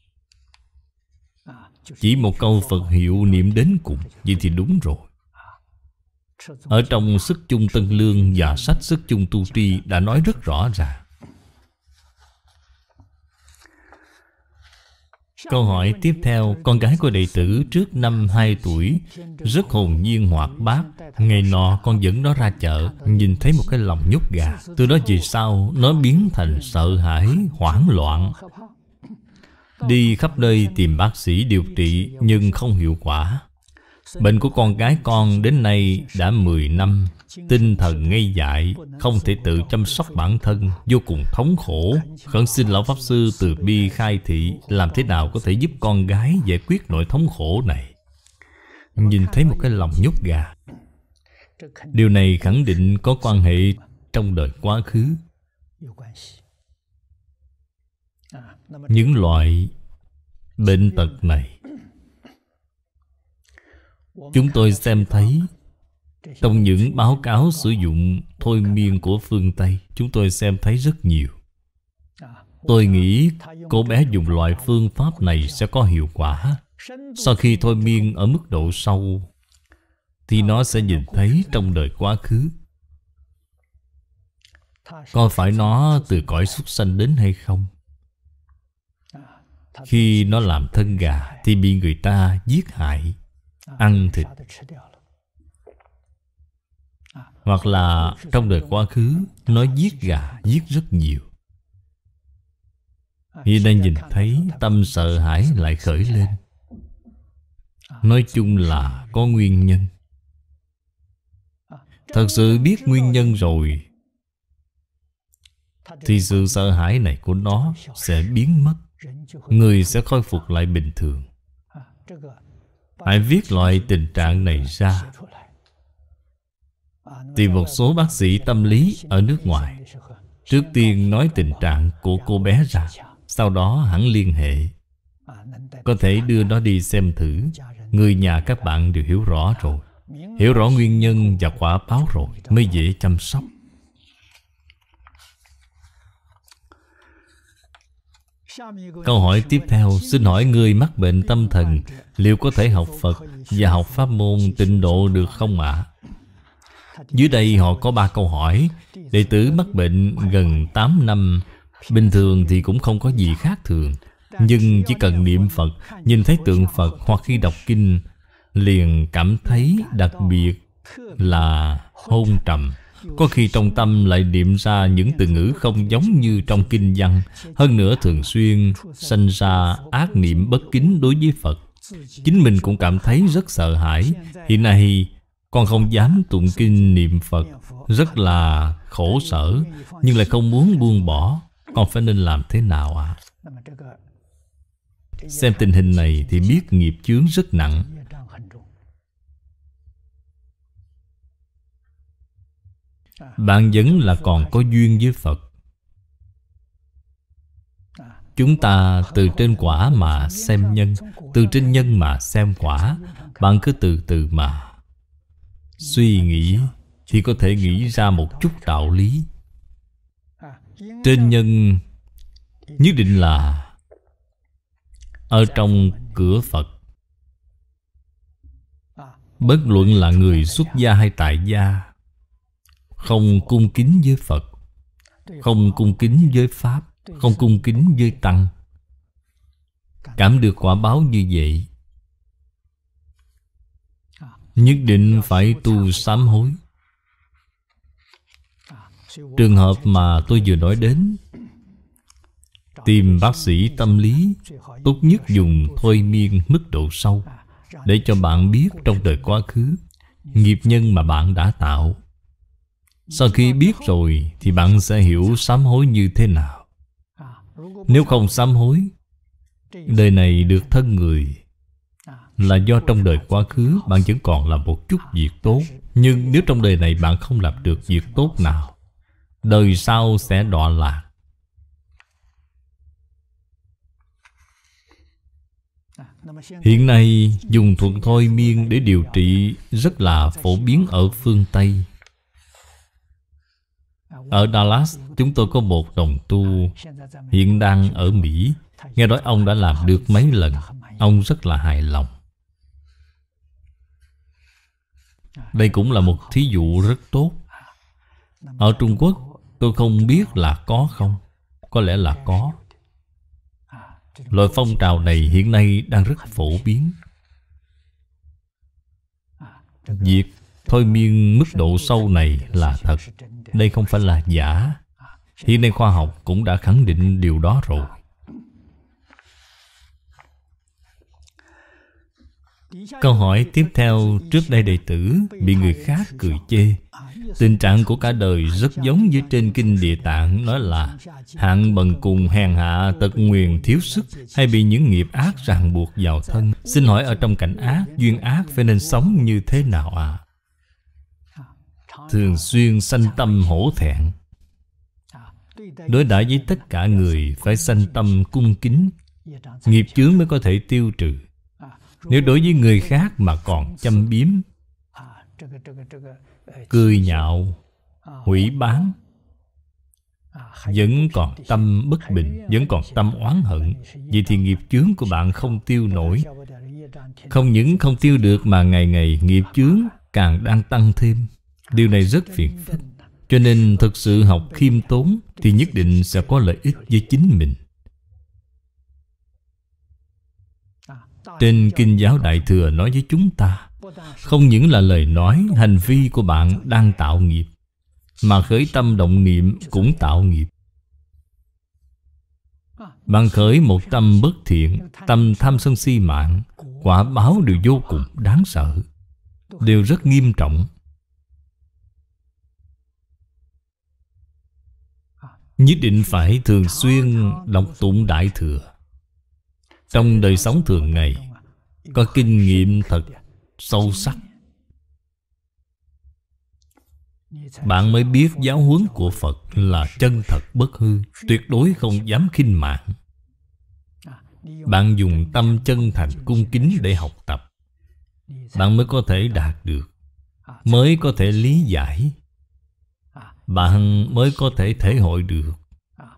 chỉ một câu Phật hiệu niệm đến cùng Vậy thì đúng rồi Ở trong Sức Chung Tân Lương và sách Sức Chung Tu Tri đã nói rất rõ ràng Câu hỏi tiếp theo Con gái của đệ tử trước năm 2 tuổi Rất hồn nhiên hoạt bát Ngày nọ con dẫn nó ra chợ Nhìn thấy một cái lòng nhốt gà Từ đó về sau Nó biến thành sợ hãi, hoảng loạn Đi khắp nơi tìm bác sĩ điều trị Nhưng không hiệu quả Bệnh của con gái con đến nay đã 10 năm Tinh thần ngây dại Không thể tự chăm sóc bản thân Vô cùng thống khổ Khẩn xin Lão Pháp Sư từ bi khai thị Làm thế nào có thể giúp con gái giải quyết nỗi thống khổ này Nhìn thấy một cái lòng nhút gà Điều này khẳng định có quan hệ trong đời quá khứ Những loại bệnh tật này Chúng tôi xem thấy trong những báo cáo sử dụng thôi miên của phương Tây Chúng tôi xem thấy rất nhiều Tôi nghĩ cô bé dùng loại phương pháp này sẽ có hiệu quả Sau khi thôi miên ở mức độ sâu Thì nó sẽ nhìn thấy trong đời quá khứ Có phải nó từ cõi xuất sanh đến hay không? Khi nó làm thân gà Thì bị người ta giết hại Ăn thịt hoặc là trong đời quá khứ Nó giết gà, giết rất nhiều Khi đang nhìn thấy tâm sợ hãi lại khởi lên Nói chung là có nguyên nhân Thật sự biết nguyên nhân rồi Thì sự sợ hãi này của nó sẽ biến mất Người sẽ khôi phục lại bình thường Hãy viết loại tình trạng này ra Tìm một số bác sĩ tâm lý ở nước ngoài Trước tiên nói tình trạng của cô bé ra Sau đó hẳn liên hệ à, Có thể đưa nó đi xem thử Người nhà các bạn đều hiểu rõ rồi Hiểu rõ nguyên nhân và quả báo rồi Mới dễ chăm sóc Câu hỏi tiếp theo Xin hỏi người mắc bệnh tâm thần Liệu có thể học Phật Và học pháp môn tịnh độ được không ạ? À? Dưới đây họ có ba câu hỏi Đệ tử mắc bệnh gần 8 năm Bình thường thì cũng không có gì khác thường Nhưng chỉ cần niệm Phật Nhìn thấy tượng Phật hoặc khi đọc kinh Liền cảm thấy đặc biệt là hôn trầm Có khi trong tâm lại niệm ra những từ ngữ không giống như trong kinh văn Hơn nữa thường xuyên sanh ra ác niệm bất kính đối với Phật Chính mình cũng cảm thấy rất sợ hãi Hiện nay con không dám tụng kinh niệm Phật Rất là khổ sở Nhưng lại không muốn buông bỏ Con phải nên làm thế nào ạ? À? Xem tình hình này thì biết nghiệp chướng rất nặng Bạn vẫn là còn có duyên với Phật Chúng ta từ trên quả mà xem nhân Từ trên nhân mà xem quả Bạn cứ từ từ mà suy nghĩ thì có thể nghĩ ra một chút đạo lý trên nhân nhất định là ở trong cửa phật bất luận là người xuất gia hay tại gia không cung kính với phật không cung kính với pháp không cung kính với tăng cảm được quả báo như vậy Nhất định phải tu sám hối Trường hợp mà tôi vừa nói đến Tìm bác sĩ tâm lý Tốt nhất dùng thôi miên mức độ sâu Để cho bạn biết trong đời quá khứ Nghiệp nhân mà bạn đã tạo Sau khi biết rồi Thì bạn sẽ hiểu sám hối như thế nào Nếu không sám hối Đời này được thân người là do trong đời quá khứ bạn vẫn còn làm một chút việc tốt nhưng nếu trong đời này bạn không làm được việc tốt nào đời sau sẽ đọa lạc Hiện nay dùng thuật thôi miên để điều trị rất là phổ biến ở phương Tây Ở Dallas chúng tôi có một đồng tu hiện đang ở Mỹ Nghe nói ông đã làm được mấy lần Ông rất là hài lòng Đây cũng là một thí dụ rất tốt Ở Trung Quốc tôi không biết là có không Có lẽ là có Loại phong trào này hiện nay đang rất phổ biến Việc thôi miên mức độ sâu này là thật Đây không phải là giả Hiện nay khoa học cũng đã khẳng định điều đó rồi Câu hỏi tiếp theo trước đây đệ tử bị người khác cười chê Tình trạng của cả đời rất giống như trên Kinh Địa Tạng Nói là hạng bần cùng hèn hạ tật nguyền thiếu sức Hay bị những nghiệp ác ràng buộc vào thân Xin hỏi ở trong cảnh ác, duyên ác phải nên sống như thế nào ạ? À? Thường xuyên sanh tâm hổ thẹn Đối đãi với tất cả người phải sanh tâm cung kính Nghiệp chướng mới có thể tiêu trừ nếu đối với người khác mà còn châm biếm Cười nhạo Hủy bán Vẫn còn tâm bất bình Vẫn còn tâm oán hận Vậy thì nghiệp chướng của bạn không tiêu nổi Không những không tiêu được Mà ngày ngày nghiệp chướng càng đang tăng thêm Điều này rất phiền phức Cho nên thực sự học khiêm tốn Thì nhất định sẽ có lợi ích với chính mình Trên Kinh giáo Đại Thừa nói với chúng ta Không những là lời nói, hành vi của bạn đang tạo nghiệp Mà khởi tâm động niệm cũng tạo nghiệp Bạn khởi một tâm bất thiện Tâm tham sân si mạng Quả báo đều vô cùng đáng sợ Đều rất nghiêm trọng Nhất định phải thường xuyên đọc tụng Đại Thừa Trong đời sống thường ngày có kinh nghiệm thật sâu sắc bạn mới biết giáo huấn của phật là chân thật bất hư tuyệt đối không dám khinh mạng bạn dùng tâm chân thành cung kính để học tập bạn mới có thể đạt được mới có thể lý giải bạn mới có thể thể hội được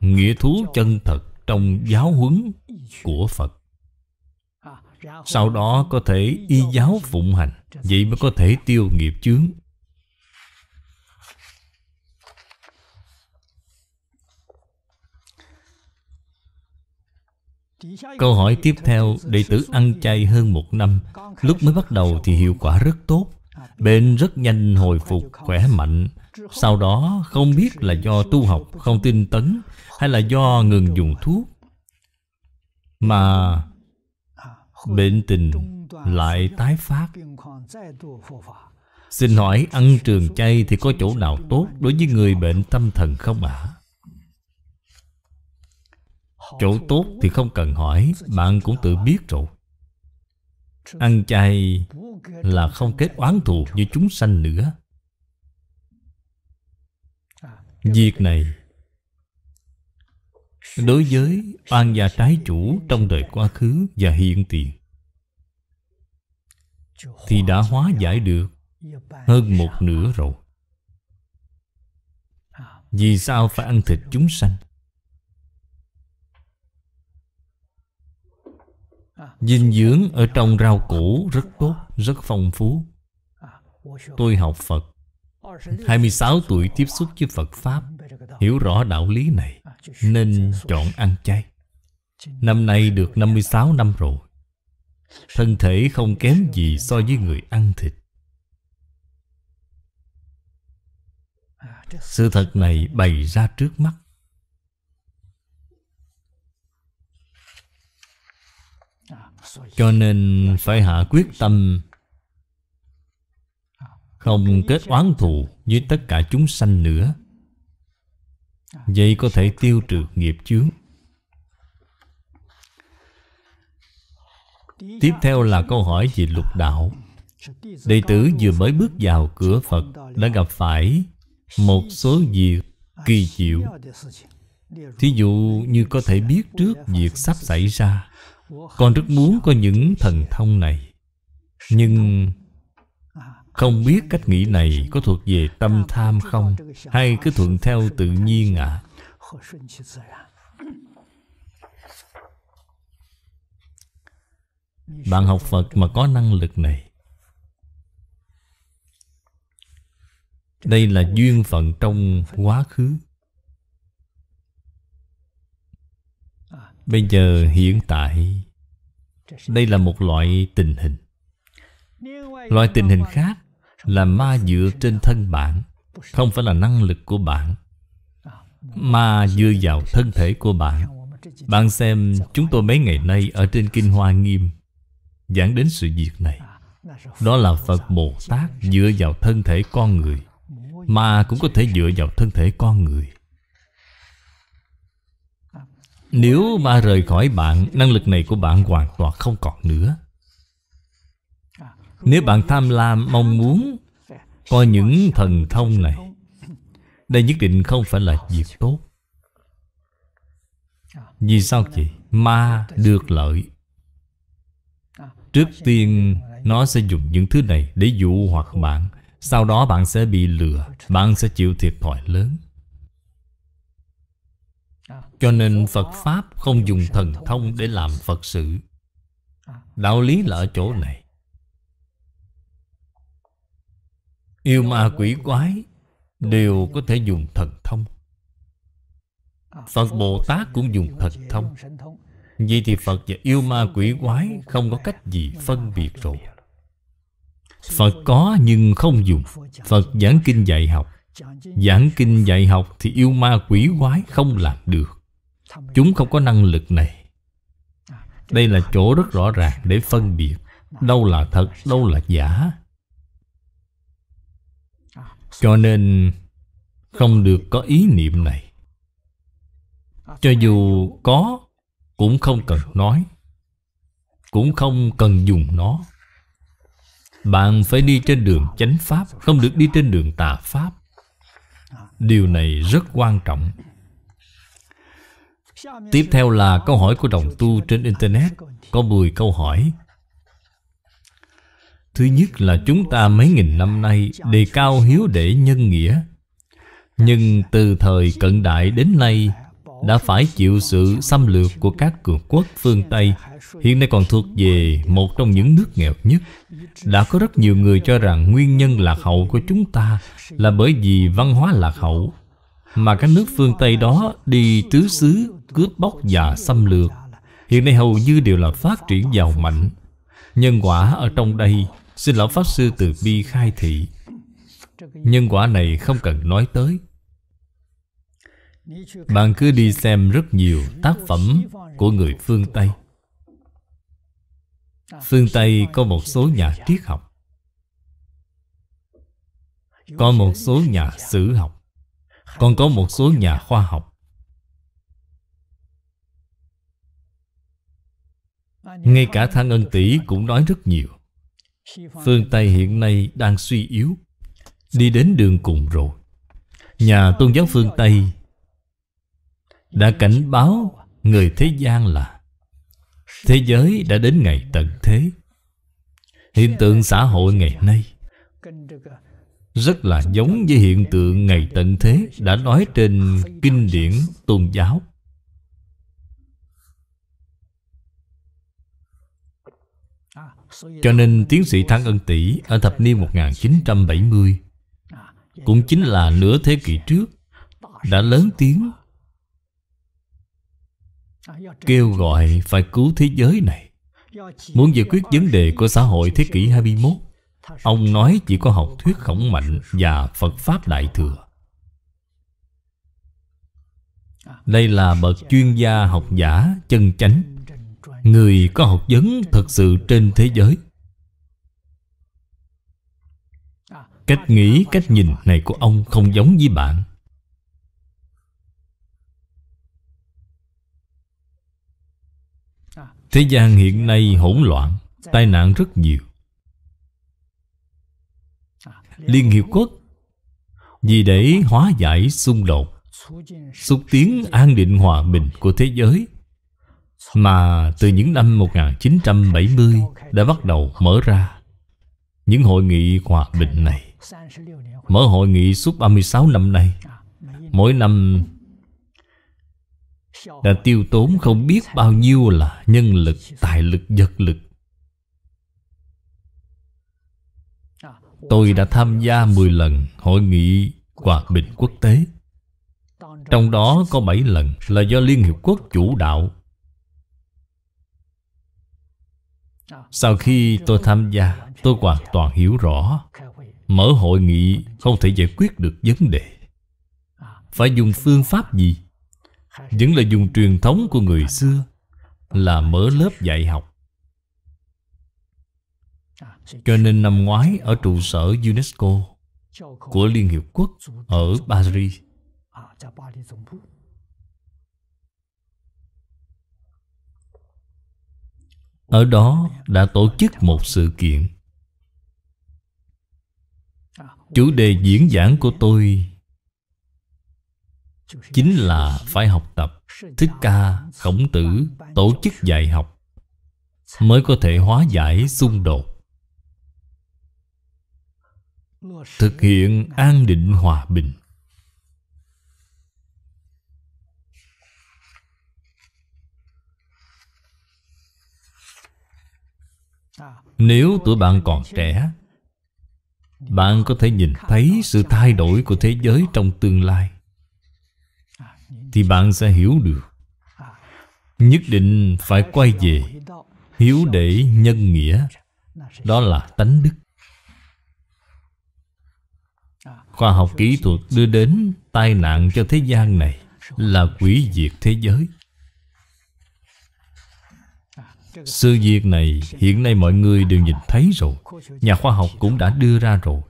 nghĩa thú chân thật trong giáo huấn của phật sau đó có thể y giáo phụng hành Vậy mới có thể tiêu nghiệp chướng Câu hỏi tiếp theo Đệ tử ăn chay hơn một năm Lúc mới bắt đầu thì hiệu quả rất tốt Bệnh rất nhanh hồi phục khỏe mạnh Sau đó không biết là do tu học không tinh tấn Hay là do ngừng dùng thuốc Mà bệnh tình lại tái phát xin hỏi ăn trường chay thì có chỗ nào tốt đối với người bệnh tâm thần không ạ à? chỗ tốt thì không cần hỏi bạn cũng tự biết rồi ăn chay là không kết oán thù với chúng sanh nữa à, việc này đối với oan gia trái chủ trong đời quá khứ và hiện tiền thì đã hóa giải được hơn một nửa rồi vì sao phải ăn thịt chúng sanh dinh dưỡng ở trong rau củ rất tốt rất phong phú tôi học phật 26 tuổi tiếp xúc với Phật Pháp Hiểu rõ đạo lý này nên chọn ăn chay Năm nay được 56 năm rồi Thân thể không kém gì so với người ăn thịt Sự thật này bày ra trước mắt Cho nên phải hạ quyết tâm Không kết oán thù với tất cả chúng sanh nữa Vậy có thể tiêu trừ nghiệp chướng Tiếp theo là câu hỏi về lục đạo Đệ tử vừa mới bước vào cửa Phật Đã gặp phải một số việc kỳ diệu Thí dụ như có thể biết trước việc sắp xảy ra Con rất muốn có những thần thông này Nhưng không biết cách nghĩ này có thuộc về tâm tham không Hay cứ thuận theo tự nhiên ạ à? Bạn học Phật mà có năng lực này Đây là duyên phận trong quá khứ Bây giờ hiện tại Đây là một loại tình hình Loại tình hình khác là ma dựa trên thân bạn không phải là năng lực của bạn ma dựa vào thân thể của bạn bạn xem chúng tôi mấy ngày nay ở trên kinh hoa nghiêm giảng đến sự việc này đó là phật bồ tát dựa vào thân thể con người ma cũng có thể dựa vào thân thể con người nếu ma rời khỏi bạn năng lực này của bạn hoàn toàn không còn nữa nếu bạn tham lam mong muốn Coi những thần thông này Đây nhất định không phải là việc tốt Vì sao chị? Ma được lợi Trước tiên Nó sẽ dùng những thứ này để dụ hoặc bạn Sau đó bạn sẽ bị lừa Bạn sẽ chịu thiệt thòi lớn Cho nên Phật Pháp không dùng thần thông để làm Phật sự Đạo lý là ở chỗ này Yêu ma quỷ quái Đều có thể dùng thần thông Phật Bồ Tát cũng dùng thần thông Vì thì Phật và yêu ma quỷ quái Không có cách gì phân biệt rồi Phật có nhưng không dùng Phật giảng kinh dạy học Giảng kinh dạy học Thì yêu ma quỷ quái không làm được Chúng không có năng lực này Đây là chỗ rất rõ ràng để phân biệt Đâu là thật, đâu là giả cho nên không được có ý niệm này Cho dù có cũng không cần nói Cũng không cần dùng nó Bạn phải đi trên đường chánh pháp Không được đi trên đường tà pháp Điều này rất quan trọng Tiếp theo là câu hỏi của đồng tu trên Internet Có 10 câu hỏi Thứ nhất là chúng ta mấy nghìn năm nay đề cao hiếu để nhân nghĩa Nhưng từ thời cận đại đến nay đã phải chịu sự xâm lược của các cường quốc phương Tây Hiện nay còn thuộc về một trong những nước nghèo nhất Đã có rất nhiều người cho rằng nguyên nhân lạc hậu của chúng ta Là bởi vì văn hóa lạc hậu Mà các nước phương Tây đó đi tứ xứ, cướp bóc và xâm lược Hiện nay hầu như đều là phát triển giàu mạnh Nhân quả ở trong đây Xin Lão Pháp Sư Từ Bi khai thị Nhân quả này không cần nói tới Bạn cứ đi xem rất nhiều tác phẩm của người phương Tây Phương Tây có một số nhà triết học Có một số nhà sử học Còn có một số nhà khoa học Ngay cả Thang Ân Tỷ cũng nói rất nhiều Phương Tây hiện nay đang suy yếu Đi đến đường cùng rồi Nhà tôn giáo phương Tây Đã cảnh báo người thế gian là Thế giới đã đến ngày tận thế Hiện tượng xã hội ngày nay Rất là giống với hiện tượng ngày tận thế Đã nói trên kinh điển tôn giáo Cho nên tiến sĩ Thắng Ân Tỷ Ở thập niên 1970 Cũng chính là nửa thế kỷ trước Đã lớn tiếng Kêu gọi phải cứu thế giới này Muốn giải quyết vấn đề của xã hội thế kỷ 21 Ông nói chỉ có học thuyết khổng mạnh Và Phật Pháp Đại Thừa Đây là bậc chuyên gia học giả chân chánh Người có học vấn thật sự trên thế giới Cách nghĩ, cách nhìn này của ông không giống với bạn Thế gian hiện nay hỗn loạn Tai nạn rất nhiều Liên Hiệp Quốc Vì để hóa giải xung đột Xúc tiến an định hòa bình của thế giới mà từ những năm 1970 đã bắt đầu mở ra những hội nghị hòa bình này Mở hội nghị suốt 36 năm nay Mỗi năm Đã tiêu tốn không biết bao nhiêu là nhân lực, tài lực, vật lực Tôi đã tham gia 10 lần hội nghị hòa bình quốc tế Trong đó có 7 lần là do Liên Hiệp Quốc chủ đạo Sau khi tôi tham gia Tôi hoàn toàn hiểu rõ Mở hội nghị không thể giải quyết được vấn đề Phải dùng phương pháp gì Vẫn là dùng truyền thống của người xưa Là mở lớp dạy học Cho nên năm ngoái ở trụ sở UNESCO Của Liên Hiệp Quốc ở Paris Ở đó đã tổ chức một sự kiện Chủ đề diễn giảng của tôi Chính là phải học tập Thích ca, khổng tử Tổ chức dạy học Mới có thể hóa giải xung đột Thực hiện an định hòa bình Nếu tuổi bạn còn trẻ Bạn có thể nhìn thấy sự thay đổi của thế giới trong tương lai Thì bạn sẽ hiểu được Nhất định phải quay về Hiếu để nhân nghĩa Đó là tánh đức Khoa học kỹ thuật đưa đến tai nạn cho thế gian này Là quỷ diệt thế giới sự việc này hiện nay mọi người đều nhìn thấy rồi Nhà khoa học cũng đã đưa ra rồi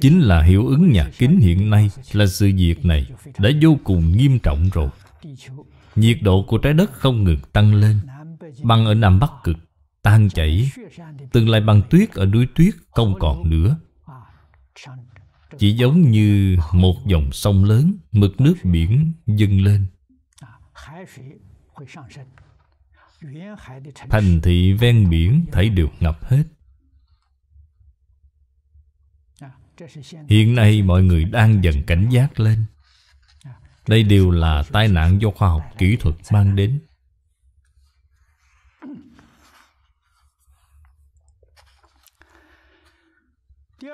Chính là hiệu ứng nhà kính hiện nay Là sự việc này đã vô cùng nghiêm trọng rồi Nhiệt độ của trái đất không ngừng tăng lên Băng ở Nam Bắc Cực tan chảy Tương lai băng tuyết ở núi tuyết không còn nữa chỉ giống như một dòng sông lớn mực nước biển dâng lên thành thị ven biển thấy được ngập hết hiện nay mọi người đang dần cảnh giác lên đây đều là tai nạn do khoa học kỹ thuật mang đến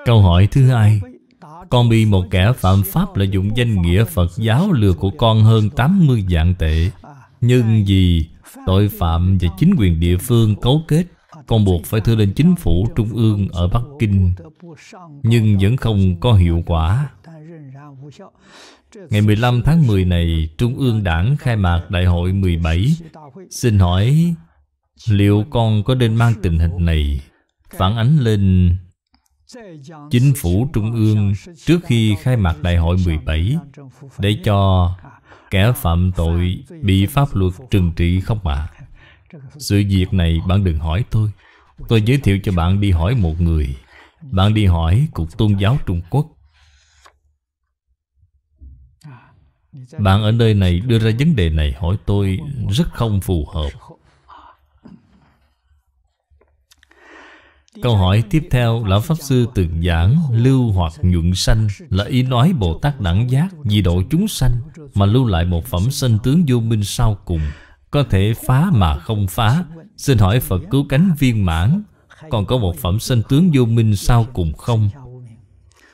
câu hỏi thứ hai con bị một kẻ phạm pháp lợi dụng danh nghĩa Phật giáo lừa của con hơn 80 dạng tệ Nhưng vì tội phạm và chính quyền địa phương cấu kết Con buộc phải thưa lên chính phủ trung ương ở Bắc Kinh Nhưng vẫn không có hiệu quả Ngày 15 tháng 10 này Trung ương đảng khai mạc đại hội 17 Xin hỏi Liệu con có nên mang tình hình này Phản ánh lên Chính phủ Trung ương trước khi khai mạc Đại hội 17 để cho kẻ phạm tội bị pháp luật trừng trị không ạ? À? Sự việc này bạn đừng hỏi tôi. Tôi giới thiệu cho bạn đi hỏi một người. Bạn đi hỏi Cục Tôn giáo Trung Quốc. Bạn ở nơi này đưa ra vấn đề này hỏi tôi rất không phù hợp Câu hỏi tiếp theo Lão Pháp Sư từng giảng Lưu hoặc nhuận sanh Là ý nói Bồ Tát đẳng giác Vì độ chúng sanh Mà lưu lại một phẩm sanh tướng vô minh sau cùng Có thể phá mà không phá Xin hỏi Phật cứu cánh viên mãn Còn có một phẩm sanh tướng vô minh sau cùng không?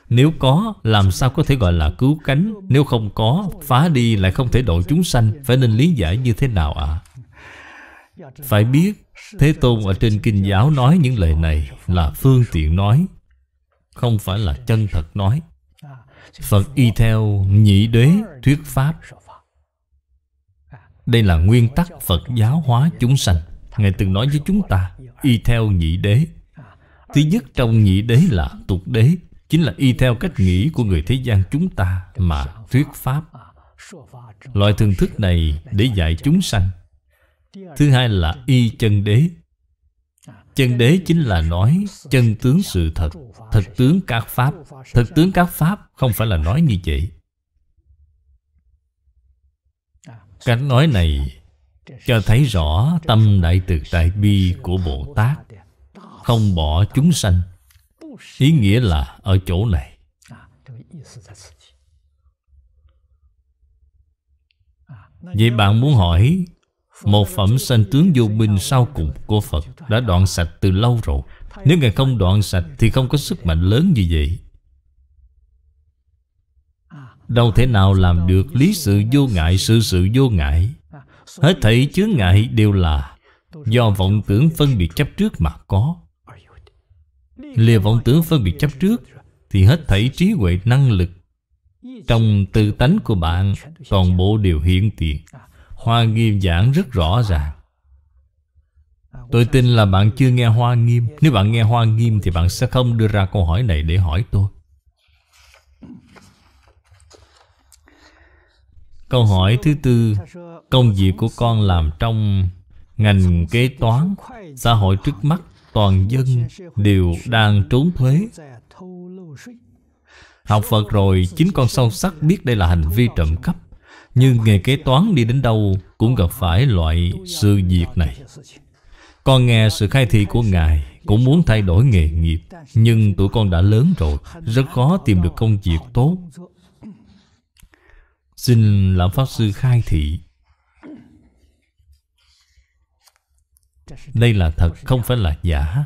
Nếu có, làm sao có thể gọi là cứu cánh Nếu không có, phá đi lại không thể độ chúng sanh Phải nên lý giải như thế nào ạ? À? Phải biết Thế Tôn ở trên kinh giáo nói những lời này là phương tiện nói Không phải là chân thật nói Phật y theo nhị đế thuyết pháp Đây là nguyên tắc Phật giáo hóa chúng sanh Ngài từng nói với chúng ta Y theo nhị đế Thứ nhất trong nhị đế là tục đế Chính là y theo cách nghĩ của người thế gian chúng ta Mà thuyết pháp Loại thường thức này để dạy chúng sanh Thứ hai là y chân đế Chân đế chính là nói chân tướng sự thật Thật tướng các pháp Thật tướng các pháp không phải là nói như vậy Cách nói này cho thấy rõ tâm đại từ đại bi của Bồ Tát Không bỏ chúng sanh Ý nghĩa là ở chỗ này Vậy bạn muốn hỏi một phẩm sanh tướng vô minh sau cùng của Phật Đã đoạn sạch từ lâu rồi Nếu Ngài không đoạn sạch Thì không có sức mạnh lớn như vậy Đâu thể nào làm được lý sự vô ngại, sự sự vô ngại Hết thảy chướng ngại đều là Do vọng tưởng phân biệt chấp trước mà có Lìa vọng tưởng phân biệt chấp trước Thì hết thảy trí huệ năng lực Trong tư tánh của bạn Toàn bộ đều hiện tiền Hoa Nghiêm giảng rất rõ ràng Tôi tin là bạn chưa nghe Hoa Nghiêm Nếu bạn nghe Hoa Nghiêm thì bạn sẽ không đưa ra câu hỏi này để hỏi tôi Câu hỏi thứ tư Công việc của con làm trong ngành kế toán Xã hội trước mắt toàn dân đều đang trốn thuế Học Phật rồi chính con sâu sắc biết đây là hành vi trộm cắp như nghề kế toán đi đến đâu Cũng gặp phải loại sự việc này Con nghe sự khai thị của Ngài Cũng muốn thay đổi nghề nghiệp Nhưng tuổi con đã lớn rồi Rất khó tìm được công việc tốt Xin làm Pháp Sư khai thị Đây là thật, không phải là giả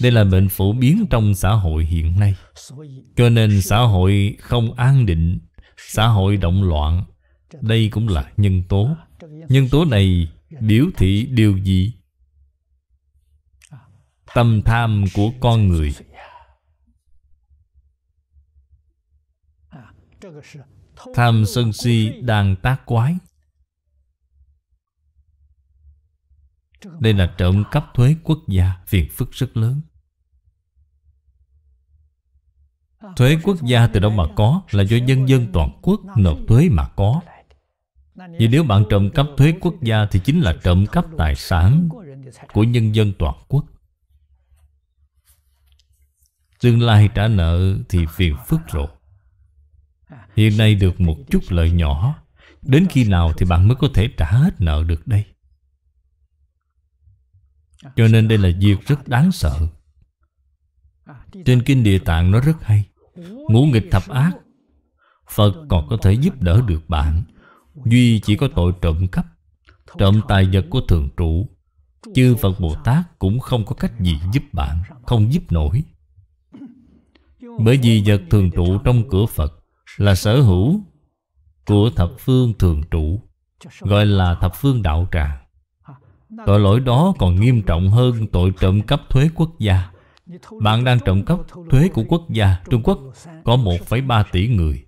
Đây là bệnh phổ biến trong xã hội hiện nay Cho nên xã hội không an định Xã hội động loạn đây cũng là nhân tố Nhân tố này biểu thị điều gì? Tâm tham của con người Tham sân si đang tác quái Đây là trộm cắp thuế quốc gia Phiền phức rất lớn Thuế quốc gia từ đâu mà có Là do nhân dân toàn quốc nộp thuế mà có vì nếu bạn trộm cắp thuế quốc gia Thì chính là trộm cắp tài sản Của nhân dân toàn quốc Tương lai trả nợ thì phiền phức rồi Hiện nay được một chút lợi nhỏ Đến khi nào thì bạn mới có thể trả hết nợ được đây Cho nên đây là việc rất đáng sợ Trên Kinh Địa Tạng nó rất hay Ngũ nghịch thập ác Phật còn có thể giúp đỡ được bạn Duy chỉ có tội trộm cắp Trộm tài vật của thường trụ Chư Phật Bồ Tát cũng không có cách gì giúp bạn Không giúp nổi Bởi vì vật thường trụ trong cửa Phật Là sở hữu của thập phương thường trụ Gọi là thập phương đạo tràng Tội lỗi đó còn nghiêm trọng hơn tội trộm cắp thuế quốc gia Bạn đang trộm cắp thuế của quốc gia Trung Quốc có 1,3 tỷ người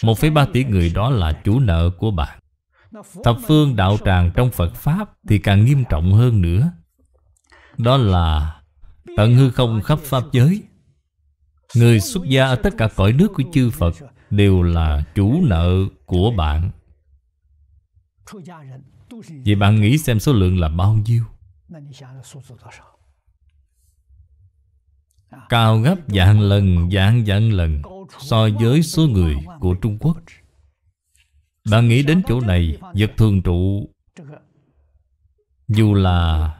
1,3 tỷ người đó là chủ nợ của bạn Thập phương đạo tràng trong Phật Pháp Thì càng nghiêm trọng hơn nữa Đó là Tận hư không khắp Pháp giới Người xuất gia ở tất cả cõi nước của chư Phật Đều là chủ nợ của bạn Vậy bạn nghĩ xem số lượng là bao nhiêu Cao gấp dạng lần, dạng dạng lần So với số người của Trung Quốc bạn nghĩ đến chỗ này Vật thường trụ Dù là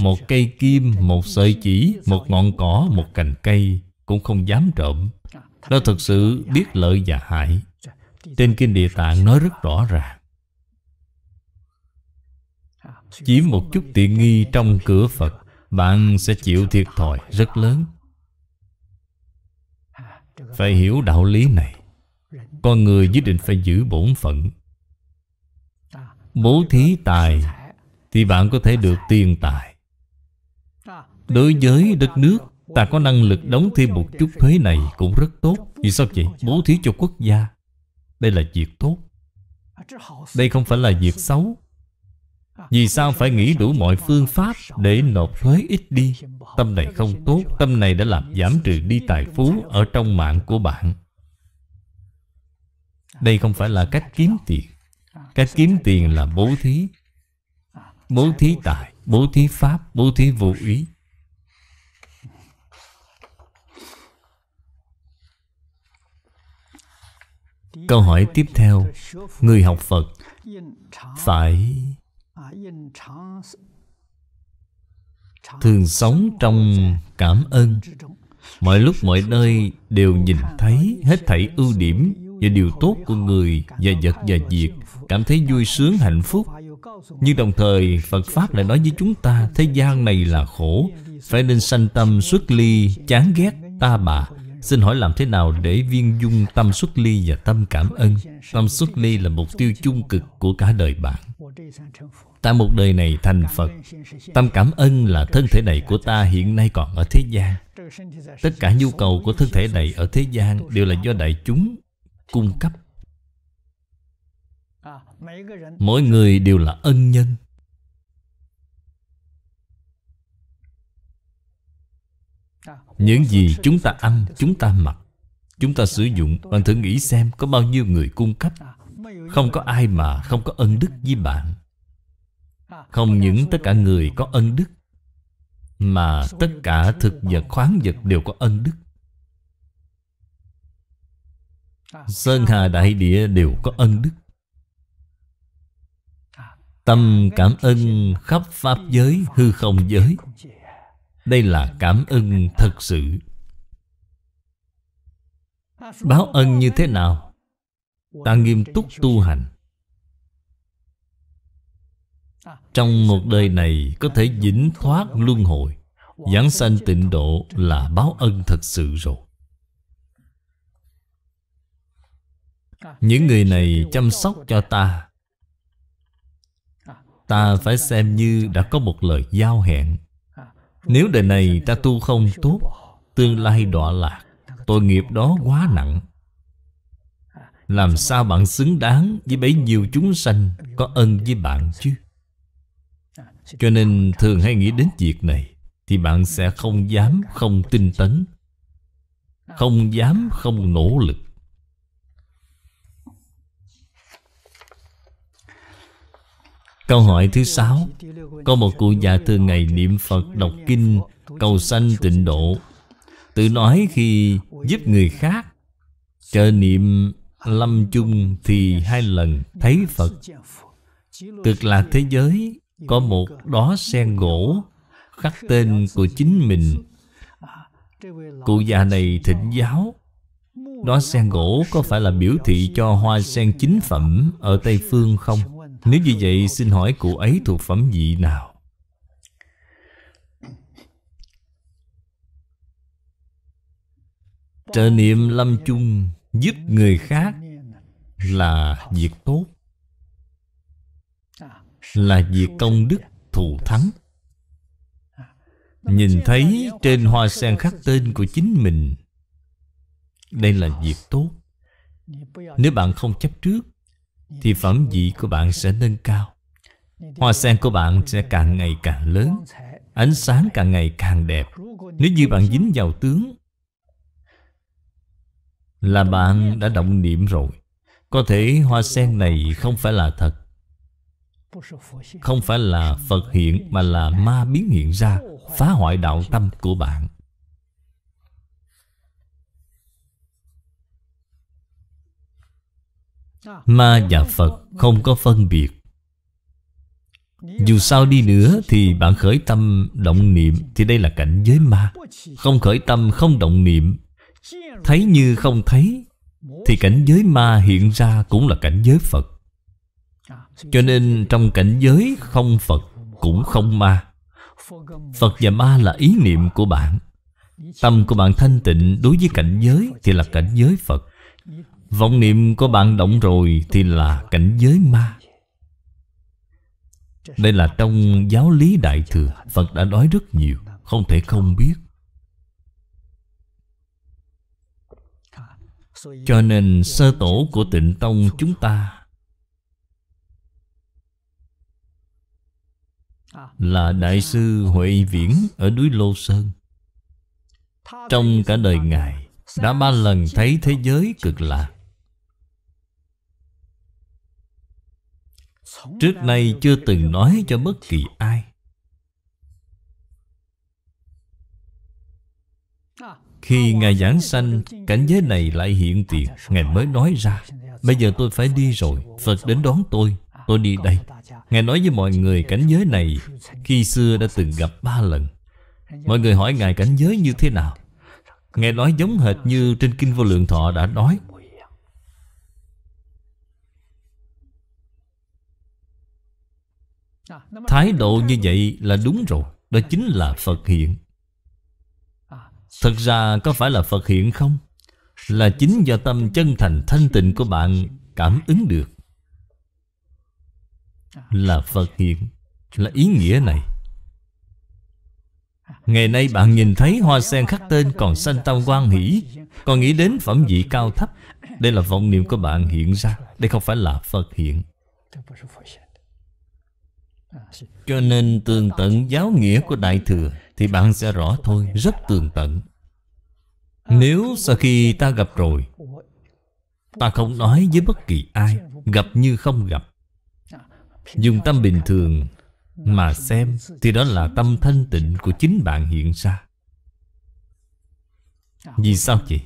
Một cây kim, một sợi chỉ Một ngọn cỏ, một cành cây Cũng không dám trộm Nó thực sự biết lợi và hại Trên Kinh Địa Tạng nói rất rõ ràng Chiếm một chút tiện nghi trong cửa Phật Bạn sẽ chịu thiệt thòi rất lớn Phải hiểu đạo lý này con người nhất định phải giữ bổn phận à, Bố thí tài Thì bạn có thể được tiền tài à, Đối với đất nước Ta có năng lực đóng thêm một chút thuế này Cũng rất tốt Vì sao vậy? Bố thí cho quốc gia Đây là việc tốt à, Đây không phải là việc xấu Vì sao phải nghĩ đủ mọi phương pháp Để nộp thuế ít đi Tâm này không tốt Tâm này đã làm giảm trừ đi tài phú Ở trong mạng của bạn đây không phải là cách kiếm tiền Cách kiếm tiền là bố thí Bố thí tài Bố thí pháp Bố thí vô ý Câu hỏi tiếp theo Người học Phật Phải Thường sống trong cảm ơn Mọi lúc mọi nơi đều nhìn thấy Hết thảy ưu điểm và điều tốt của người và vật và việc cảm thấy vui sướng hạnh phúc nhưng đồng thời Phật Pháp lại nói với chúng ta Thế gian này là khổ Phải nên sanh tâm xuất ly Chán ghét ta bà Xin hỏi làm thế nào để viên dung tâm xuất ly và tâm cảm ơn Tâm xuất ly là mục tiêu chung cực của cả đời bạn Ta một đời này thành Phật Tâm cảm ơn là thân thể này của ta hiện nay còn ở thế gian Tất cả nhu cầu của thân thể này ở thế gian đều là do đại chúng cung cấp à, mỗi người đều là ân nhân à, những gì chúng ta ăn chúng ta mặc chúng ta sử dụng à, bạn thử nghĩ xem có bao nhiêu người cung cấp không có ai mà không có ân đức với bạn không những tất cả người có ân đức mà tất cả thực vật khoáng vật đều có ân đức À, Sơn Hà Đại Địa đều có ân đức à, Tâm cảm ơn khắp Pháp giới, hư không giới Đây là cảm ơn thật sự à, Báo ân như thế nào? Ta nghiêm túc tu hành Trong một đời này có thể dính thoát luân hồi Giảng sanh tịnh độ là báo ân thật sự rồi Những người này chăm sóc cho ta Ta phải xem như đã có một lời giao hẹn Nếu đời này ta tu không tốt Tương lai đọa lạc Tội nghiệp đó quá nặng Làm sao bạn xứng đáng với bấy nhiêu chúng sanh Có ân với bạn chứ Cho nên thường hay nghĩ đến việc này Thì bạn sẽ không dám không tinh tấn Không dám không nỗ lực Câu hỏi thứ sáu Có một cụ già thường ngày niệm Phật đọc kinh Cầu sanh tịnh độ Tự nói khi giúp người khác Trợ niệm lâm chung thì hai lần thấy Phật Cực là thế giới Có một đó sen gỗ Khắc tên của chính mình Cụ già này thịnh giáo Đó sen gỗ có phải là biểu thị cho hoa sen chính phẩm ở Tây Phương không? Nếu như vậy xin hỏi cụ ấy thuộc phẩm vị nào? Trợ niệm lâm chung giúp người khác là việc tốt Là việc công đức thù thắng Nhìn thấy trên hoa sen khắc tên của chính mình Đây là việc tốt Nếu bạn không chấp trước thì phẩm vị của bạn sẽ nâng cao hoa sen của bạn sẽ càng ngày càng lớn ánh sáng càng ngày càng đẹp nếu như bạn dính vào tướng là bạn đã động niệm rồi có thể hoa sen này không phải là thật không phải là phật hiện mà là ma biến hiện ra phá hoại đạo tâm của bạn Ma và Phật không có phân biệt Dù sao đi nữa thì bạn khởi tâm động niệm Thì đây là cảnh giới ma Không khởi tâm không động niệm Thấy như không thấy Thì cảnh giới ma hiện ra cũng là cảnh giới Phật Cho nên trong cảnh giới không Phật cũng không ma Phật và ma là ý niệm của bạn Tâm của bạn thanh tịnh đối với cảnh giới Thì là cảnh giới Phật Vọng niệm của bạn động rồi Thì là cảnh giới ma Đây là trong giáo lý Đại Thừa Phật đã nói rất nhiều Không thể không biết Cho nên sơ tổ của tịnh tông chúng ta Là Đại sư Huệ Viễn ở núi Lô Sơn Trong cả đời Ngài Đã ba lần thấy thế giới cực lạc Trước nay chưa từng nói cho bất kỳ ai Khi à, Ngài giảng sanh Cảnh giới này lại hiện tiền Ngài mới nói ra Bây giờ tôi phải đi rồi Phật đến đón tôi Tôi đi đây Ngài nói với mọi người cảnh giới này Khi xưa đã từng gặp ba lần Mọi người hỏi Ngài cảnh giới như thế nào Ngài nói giống hệt như trên Kinh Vô Lượng Thọ đã nói Thái độ như vậy là đúng rồi Đó chính là Phật hiện Thật ra có phải là Phật hiện không? Là chính do tâm chân thành thanh tịnh của bạn cảm ứng được Là Phật hiện Là ý nghĩa này Ngày nay bạn nhìn thấy hoa sen khắc tên còn sanh tâm quan hỷ Còn nghĩ đến phẩm vị cao thấp Đây là vọng niệm của bạn hiện ra Đây không phải là Phật hiện À, Cho nên tường tận giáo nghĩa của Đại Thừa Thì bạn sẽ rõ thôi Rất tường tận Nếu sau khi ta gặp rồi Ta không nói với bất kỳ ai Gặp như không gặp Dùng tâm bình thường Mà xem Thì đó là tâm thanh tịnh của chính bạn hiện ra Vì sao vậy?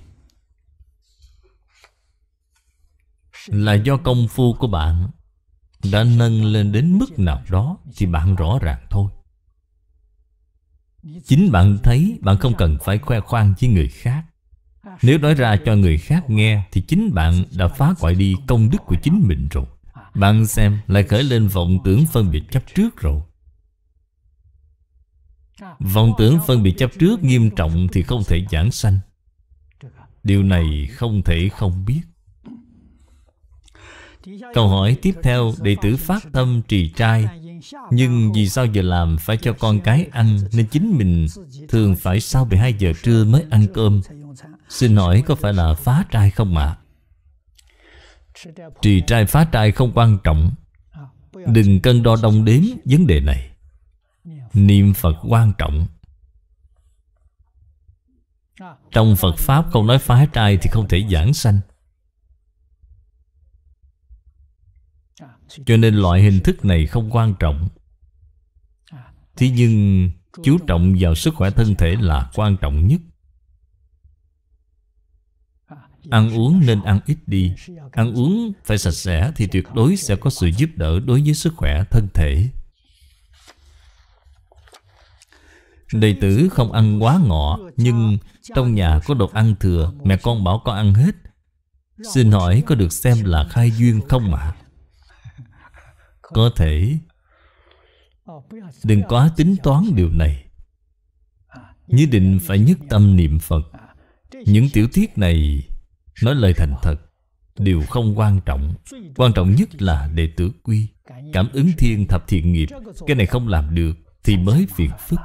Là do công phu của bạn đã nâng lên đến mức nào đó thì bạn rõ ràng thôi chính bạn thấy bạn không cần phải khoe khoang với người khác nếu nói ra cho người khác nghe thì chính bạn đã phá hoại đi công đức của chính mình rồi bạn xem lại khởi lên vọng tưởng phân biệt chấp trước rồi Vọng tưởng phân biệt chấp trước nghiêm trọng thì không thể giảng sanh Điều này không thể không biết Câu hỏi tiếp theo Đệ tử phát tâm trì trai Nhưng vì sao giờ làm phải cho con cái ăn Nên chính mình thường phải sau 12 giờ trưa mới ăn cơm Xin hỏi có phải là phá trai không ạ? À? Trì trai phá trai không quan trọng Đừng cân đo đong đếm vấn đề này Niệm Phật quan trọng Trong Phật Pháp không nói phá trai thì không thể giảng sanh Cho nên loại hình thức này không quan trọng Thế nhưng chú trọng vào sức khỏe thân thể là quan trọng nhất Ăn uống nên ăn ít đi Ăn uống phải sạch sẽ thì tuyệt đối sẽ có sự giúp đỡ đối với sức khỏe thân thể Đệ tử không ăn quá ngọ Nhưng trong nhà có đồ ăn thừa Mẹ con bảo con ăn hết Xin hỏi có được xem là khai duyên không ạ? À? có thể đừng quá tính toán điều này nhất định phải nhất tâm niệm phật những tiểu tiết này nói lời thành thật đều không quan trọng quan trọng nhất là đệ tử quy cảm ứng thiên thập thiện nghiệp cái này không làm được thì mới phiền phức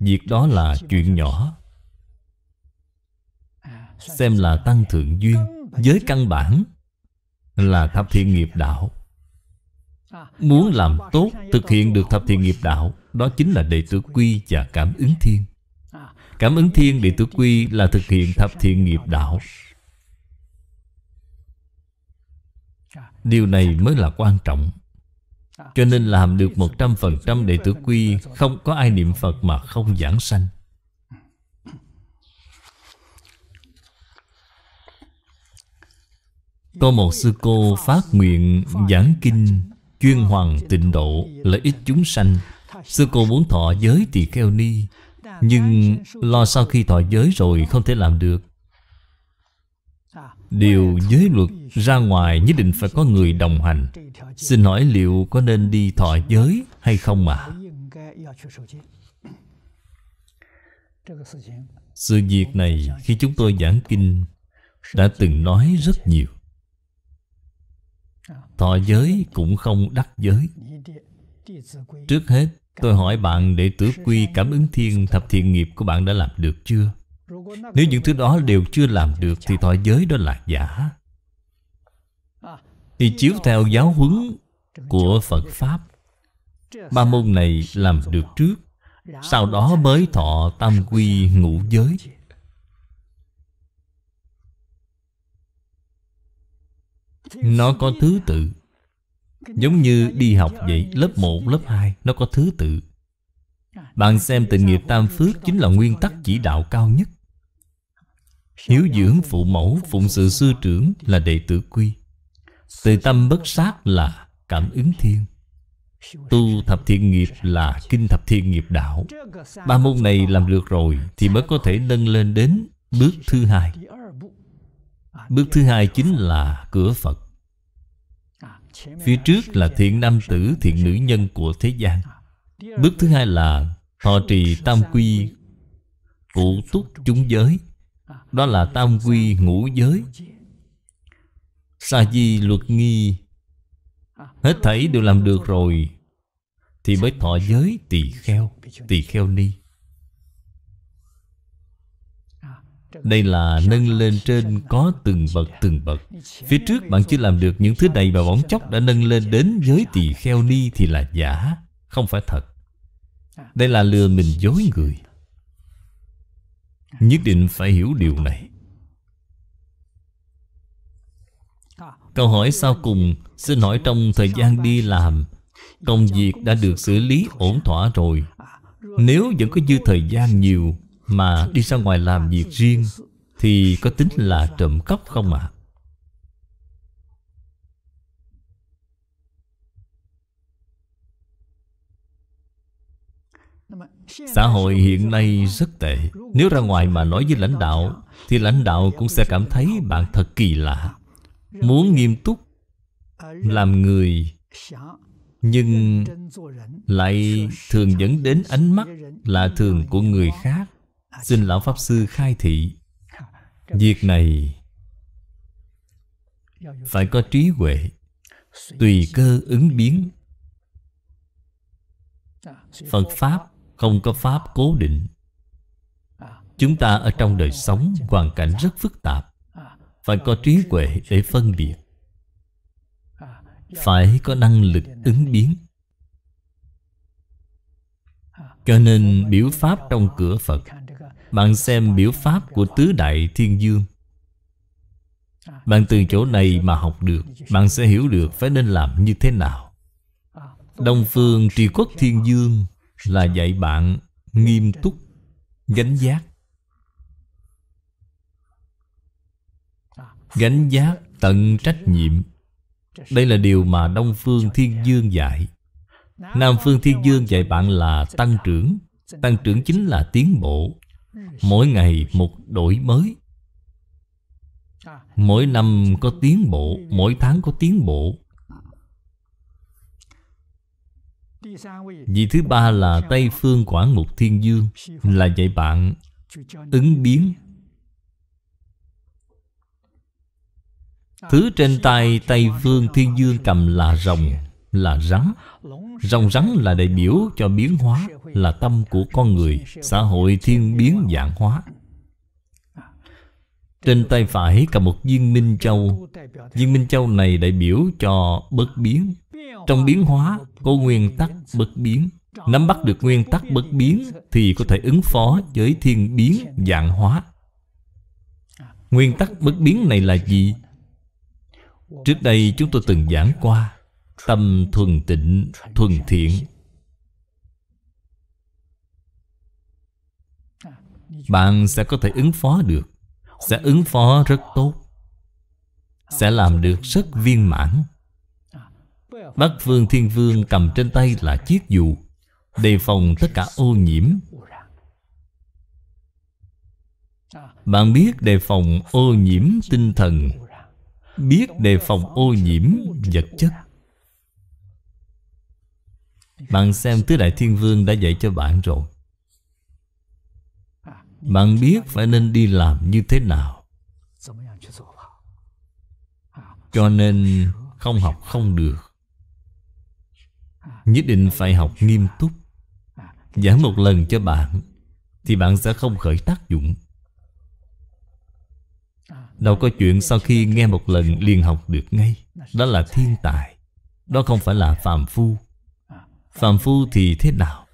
việc đó là chuyện nhỏ xem là tăng thượng duyên với căn bản là thập thiện nghiệp đạo Muốn làm tốt Thực hiện được thập thiện nghiệp đạo Đó chính là đệ tử quy và cảm ứng thiên Cảm ứng thiên đệ tử quy Là thực hiện thập thiện nghiệp đạo Điều này mới là quan trọng Cho nên làm được 100% đệ tử quy Không có ai niệm Phật mà không giảng sanh Có một sư cô phát nguyện giảng kinh chuyên hoàng tịnh độ lợi ích chúng sanh sư cô muốn thọ giới tỳ kheo ni nhưng lo sau khi thọ giới rồi không thể làm được Điều giới luật ra ngoài nhất định phải có người đồng hành Xin hỏi liệu có nên đi thọ giới hay không ạ? À? Sự việc này khi chúng tôi giảng kinh Đã từng nói rất nhiều Thọ giới cũng không đắc giới Trước hết tôi hỏi bạn để tử quy cảm ứng thiên thập thiện nghiệp của bạn đã làm được chưa? Nếu những thứ đó đều chưa làm được thì thọ giới đó là giả Thì chiếu theo giáo huấn của Phật Pháp Ba môn này làm được trước Sau đó mới thọ tam quy ngũ giới Nó có thứ tự Giống như đi học vậy Lớp 1, lớp 2 Nó có thứ tự Bạn xem tình nghiệp tam phước Chính là nguyên tắc chỉ đạo cao nhất Hiếu dưỡng phụ mẫu Phụng sự sư trưởng là đệ tử quy Từ tâm bất sát là cảm ứng thiên Tu thập thiện nghiệp là kinh thập thiện nghiệp đạo Ba môn này làm được rồi Thì mới có thể nâng lên đến bước thứ hai Bước thứ hai chính là cửa Phật Phía trước là thiện nam tử, thiện nữ nhân của thế gian Bước thứ hai là thọ trì tam quy cụ túc chúng giới Đó là tam quy ngũ giới Sa di luật nghi Hết thảy đều làm được rồi Thì mới thọ giới tỳ kheo Tỳ kheo ni Đây là nâng lên trên có từng bậc từng bậc Phía trước bạn chưa làm được những thứ này Và bóng chốc đã nâng lên đến giới tỳ kheo ni Thì là giả, không phải thật Đây là lừa mình dối người Nhất định phải hiểu điều này Câu hỏi sau cùng Xin hỏi trong thời gian đi làm Công việc đã được xử lý ổn thỏa rồi Nếu vẫn có dư thời gian nhiều mà đi ra ngoài làm việc riêng thì có tính là trộm cắp không ạ? À? Xã hội hiện nay rất tệ Nếu ra ngoài mà nói với lãnh đạo Thì lãnh đạo cũng sẽ cảm thấy bạn thật kỳ lạ Muốn nghiêm túc Làm người Nhưng lại thường dẫn đến ánh mắt là thường của người khác Xin Lão Pháp Sư khai thị Việc này Phải có trí huệ Tùy cơ ứng biến Phật Pháp không có Pháp cố định Chúng ta ở trong đời sống hoàn cảnh rất phức tạp Phải có trí huệ để phân biệt Phải có năng lực ứng biến Cho nên biểu Pháp trong cửa Phật bạn xem biểu pháp của Tứ Đại Thiên Dương Bạn từ chỗ này mà học được Bạn sẽ hiểu được phải nên làm như thế nào Đông Phương Tri Quốc Thiên Dương Là dạy bạn nghiêm túc, gánh giác Gánh giác tận trách nhiệm Đây là điều mà Đông Phương Thiên Dương dạy Nam Phương Thiên Dương dạy bạn là tăng trưởng Tăng trưởng chính là tiến bộ mỗi ngày một đổi mới mỗi năm có tiến bộ mỗi tháng có tiến bộ vị thứ ba là tây phương quảng mục thiên dương là dạy bạn ứng biến thứ trên tay tây phương thiên dương cầm là rồng là rắn rồng rắn là đại biểu cho biến hóa là tâm của con người Xã hội thiên biến dạng hóa Trên tay phải cầm một viên minh châu Viên minh châu này đại biểu cho bất biến Trong biến hóa có nguyên tắc bất biến Nắm bắt được nguyên tắc bất biến Thì có thể ứng phó với thiên biến dạng hóa Nguyên tắc bất biến này là gì? Trước đây chúng tôi từng giảng qua Tâm thuần tịnh, thuần thiện Bạn sẽ có thể ứng phó được Sẽ ứng phó rất tốt Sẽ làm được rất viên mãn Bắc Phương Thiên Vương cầm trên tay là chiếc dù Đề phòng tất cả ô nhiễm Bạn biết đề phòng ô nhiễm tinh thần Biết đề phòng ô nhiễm vật chất Bạn xem Tứ Đại Thiên Vương đã dạy cho bạn rồi bạn biết phải nên đi làm như thế nào Cho nên không học không được Nhất định phải học nghiêm túc Giảng một lần cho bạn Thì bạn sẽ không khởi tác dụng Đâu có chuyện sau khi nghe một lần liền học được ngay Đó là thiên tài Đó không phải là phàm phu Phàm phu thì thế nào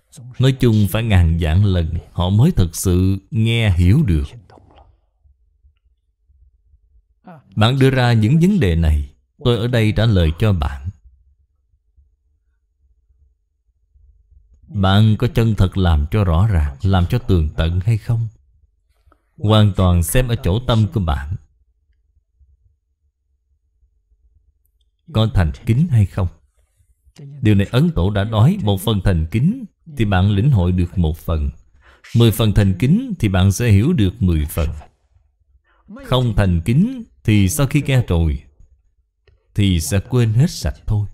Nói chung phải ngàn vạn lần Họ mới thật sự nghe hiểu được Bạn đưa ra những vấn đề này Tôi ở đây trả lời cho bạn Bạn có chân thật làm cho rõ ràng Làm cho tường tận hay không Hoàn toàn xem ở chỗ tâm của bạn Có thành kính hay không Điều này Ấn Tổ đã nói một phần thành kính thì bạn lĩnh hội được một phần. Mười phần thành kính thì bạn sẽ hiểu được mười phần. Không thành kính thì sau khi nghe rồi thì sẽ quên hết sạch thôi.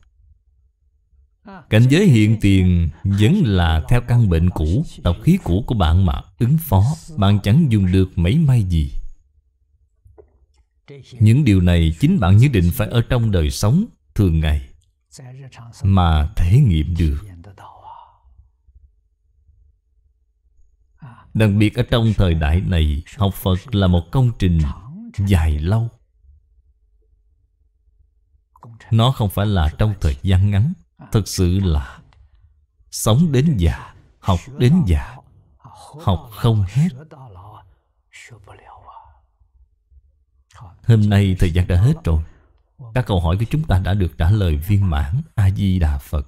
Cảnh giới hiện tiền vẫn là theo căn bệnh cũ, tập khí cũ của bạn mà ứng phó, bạn chẳng dùng được mấy may gì. Những điều này chính bạn nhất định phải ở trong đời sống thường ngày mà thể nghiệm được đặc biệt ở trong thời đại này học phật là một công trình dài lâu nó không phải là trong thời gian ngắn thực sự là sống đến già học đến già học không hết hôm nay thời gian đã hết rồi các câu hỏi của chúng ta đã được trả lời viên mãn A-di-đà Phật.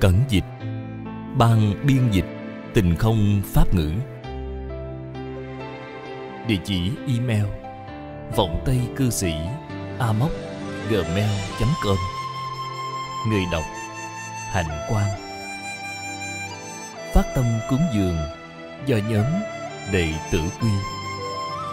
Cẩn dịch Ban biên dịch Tình không pháp ngữ Địa chỉ email Vọng Tây cư sĩ amoc gmail.com Người đọc Hạnh Quang Phát tâm cúng dường Do nhóm Đệ tử quy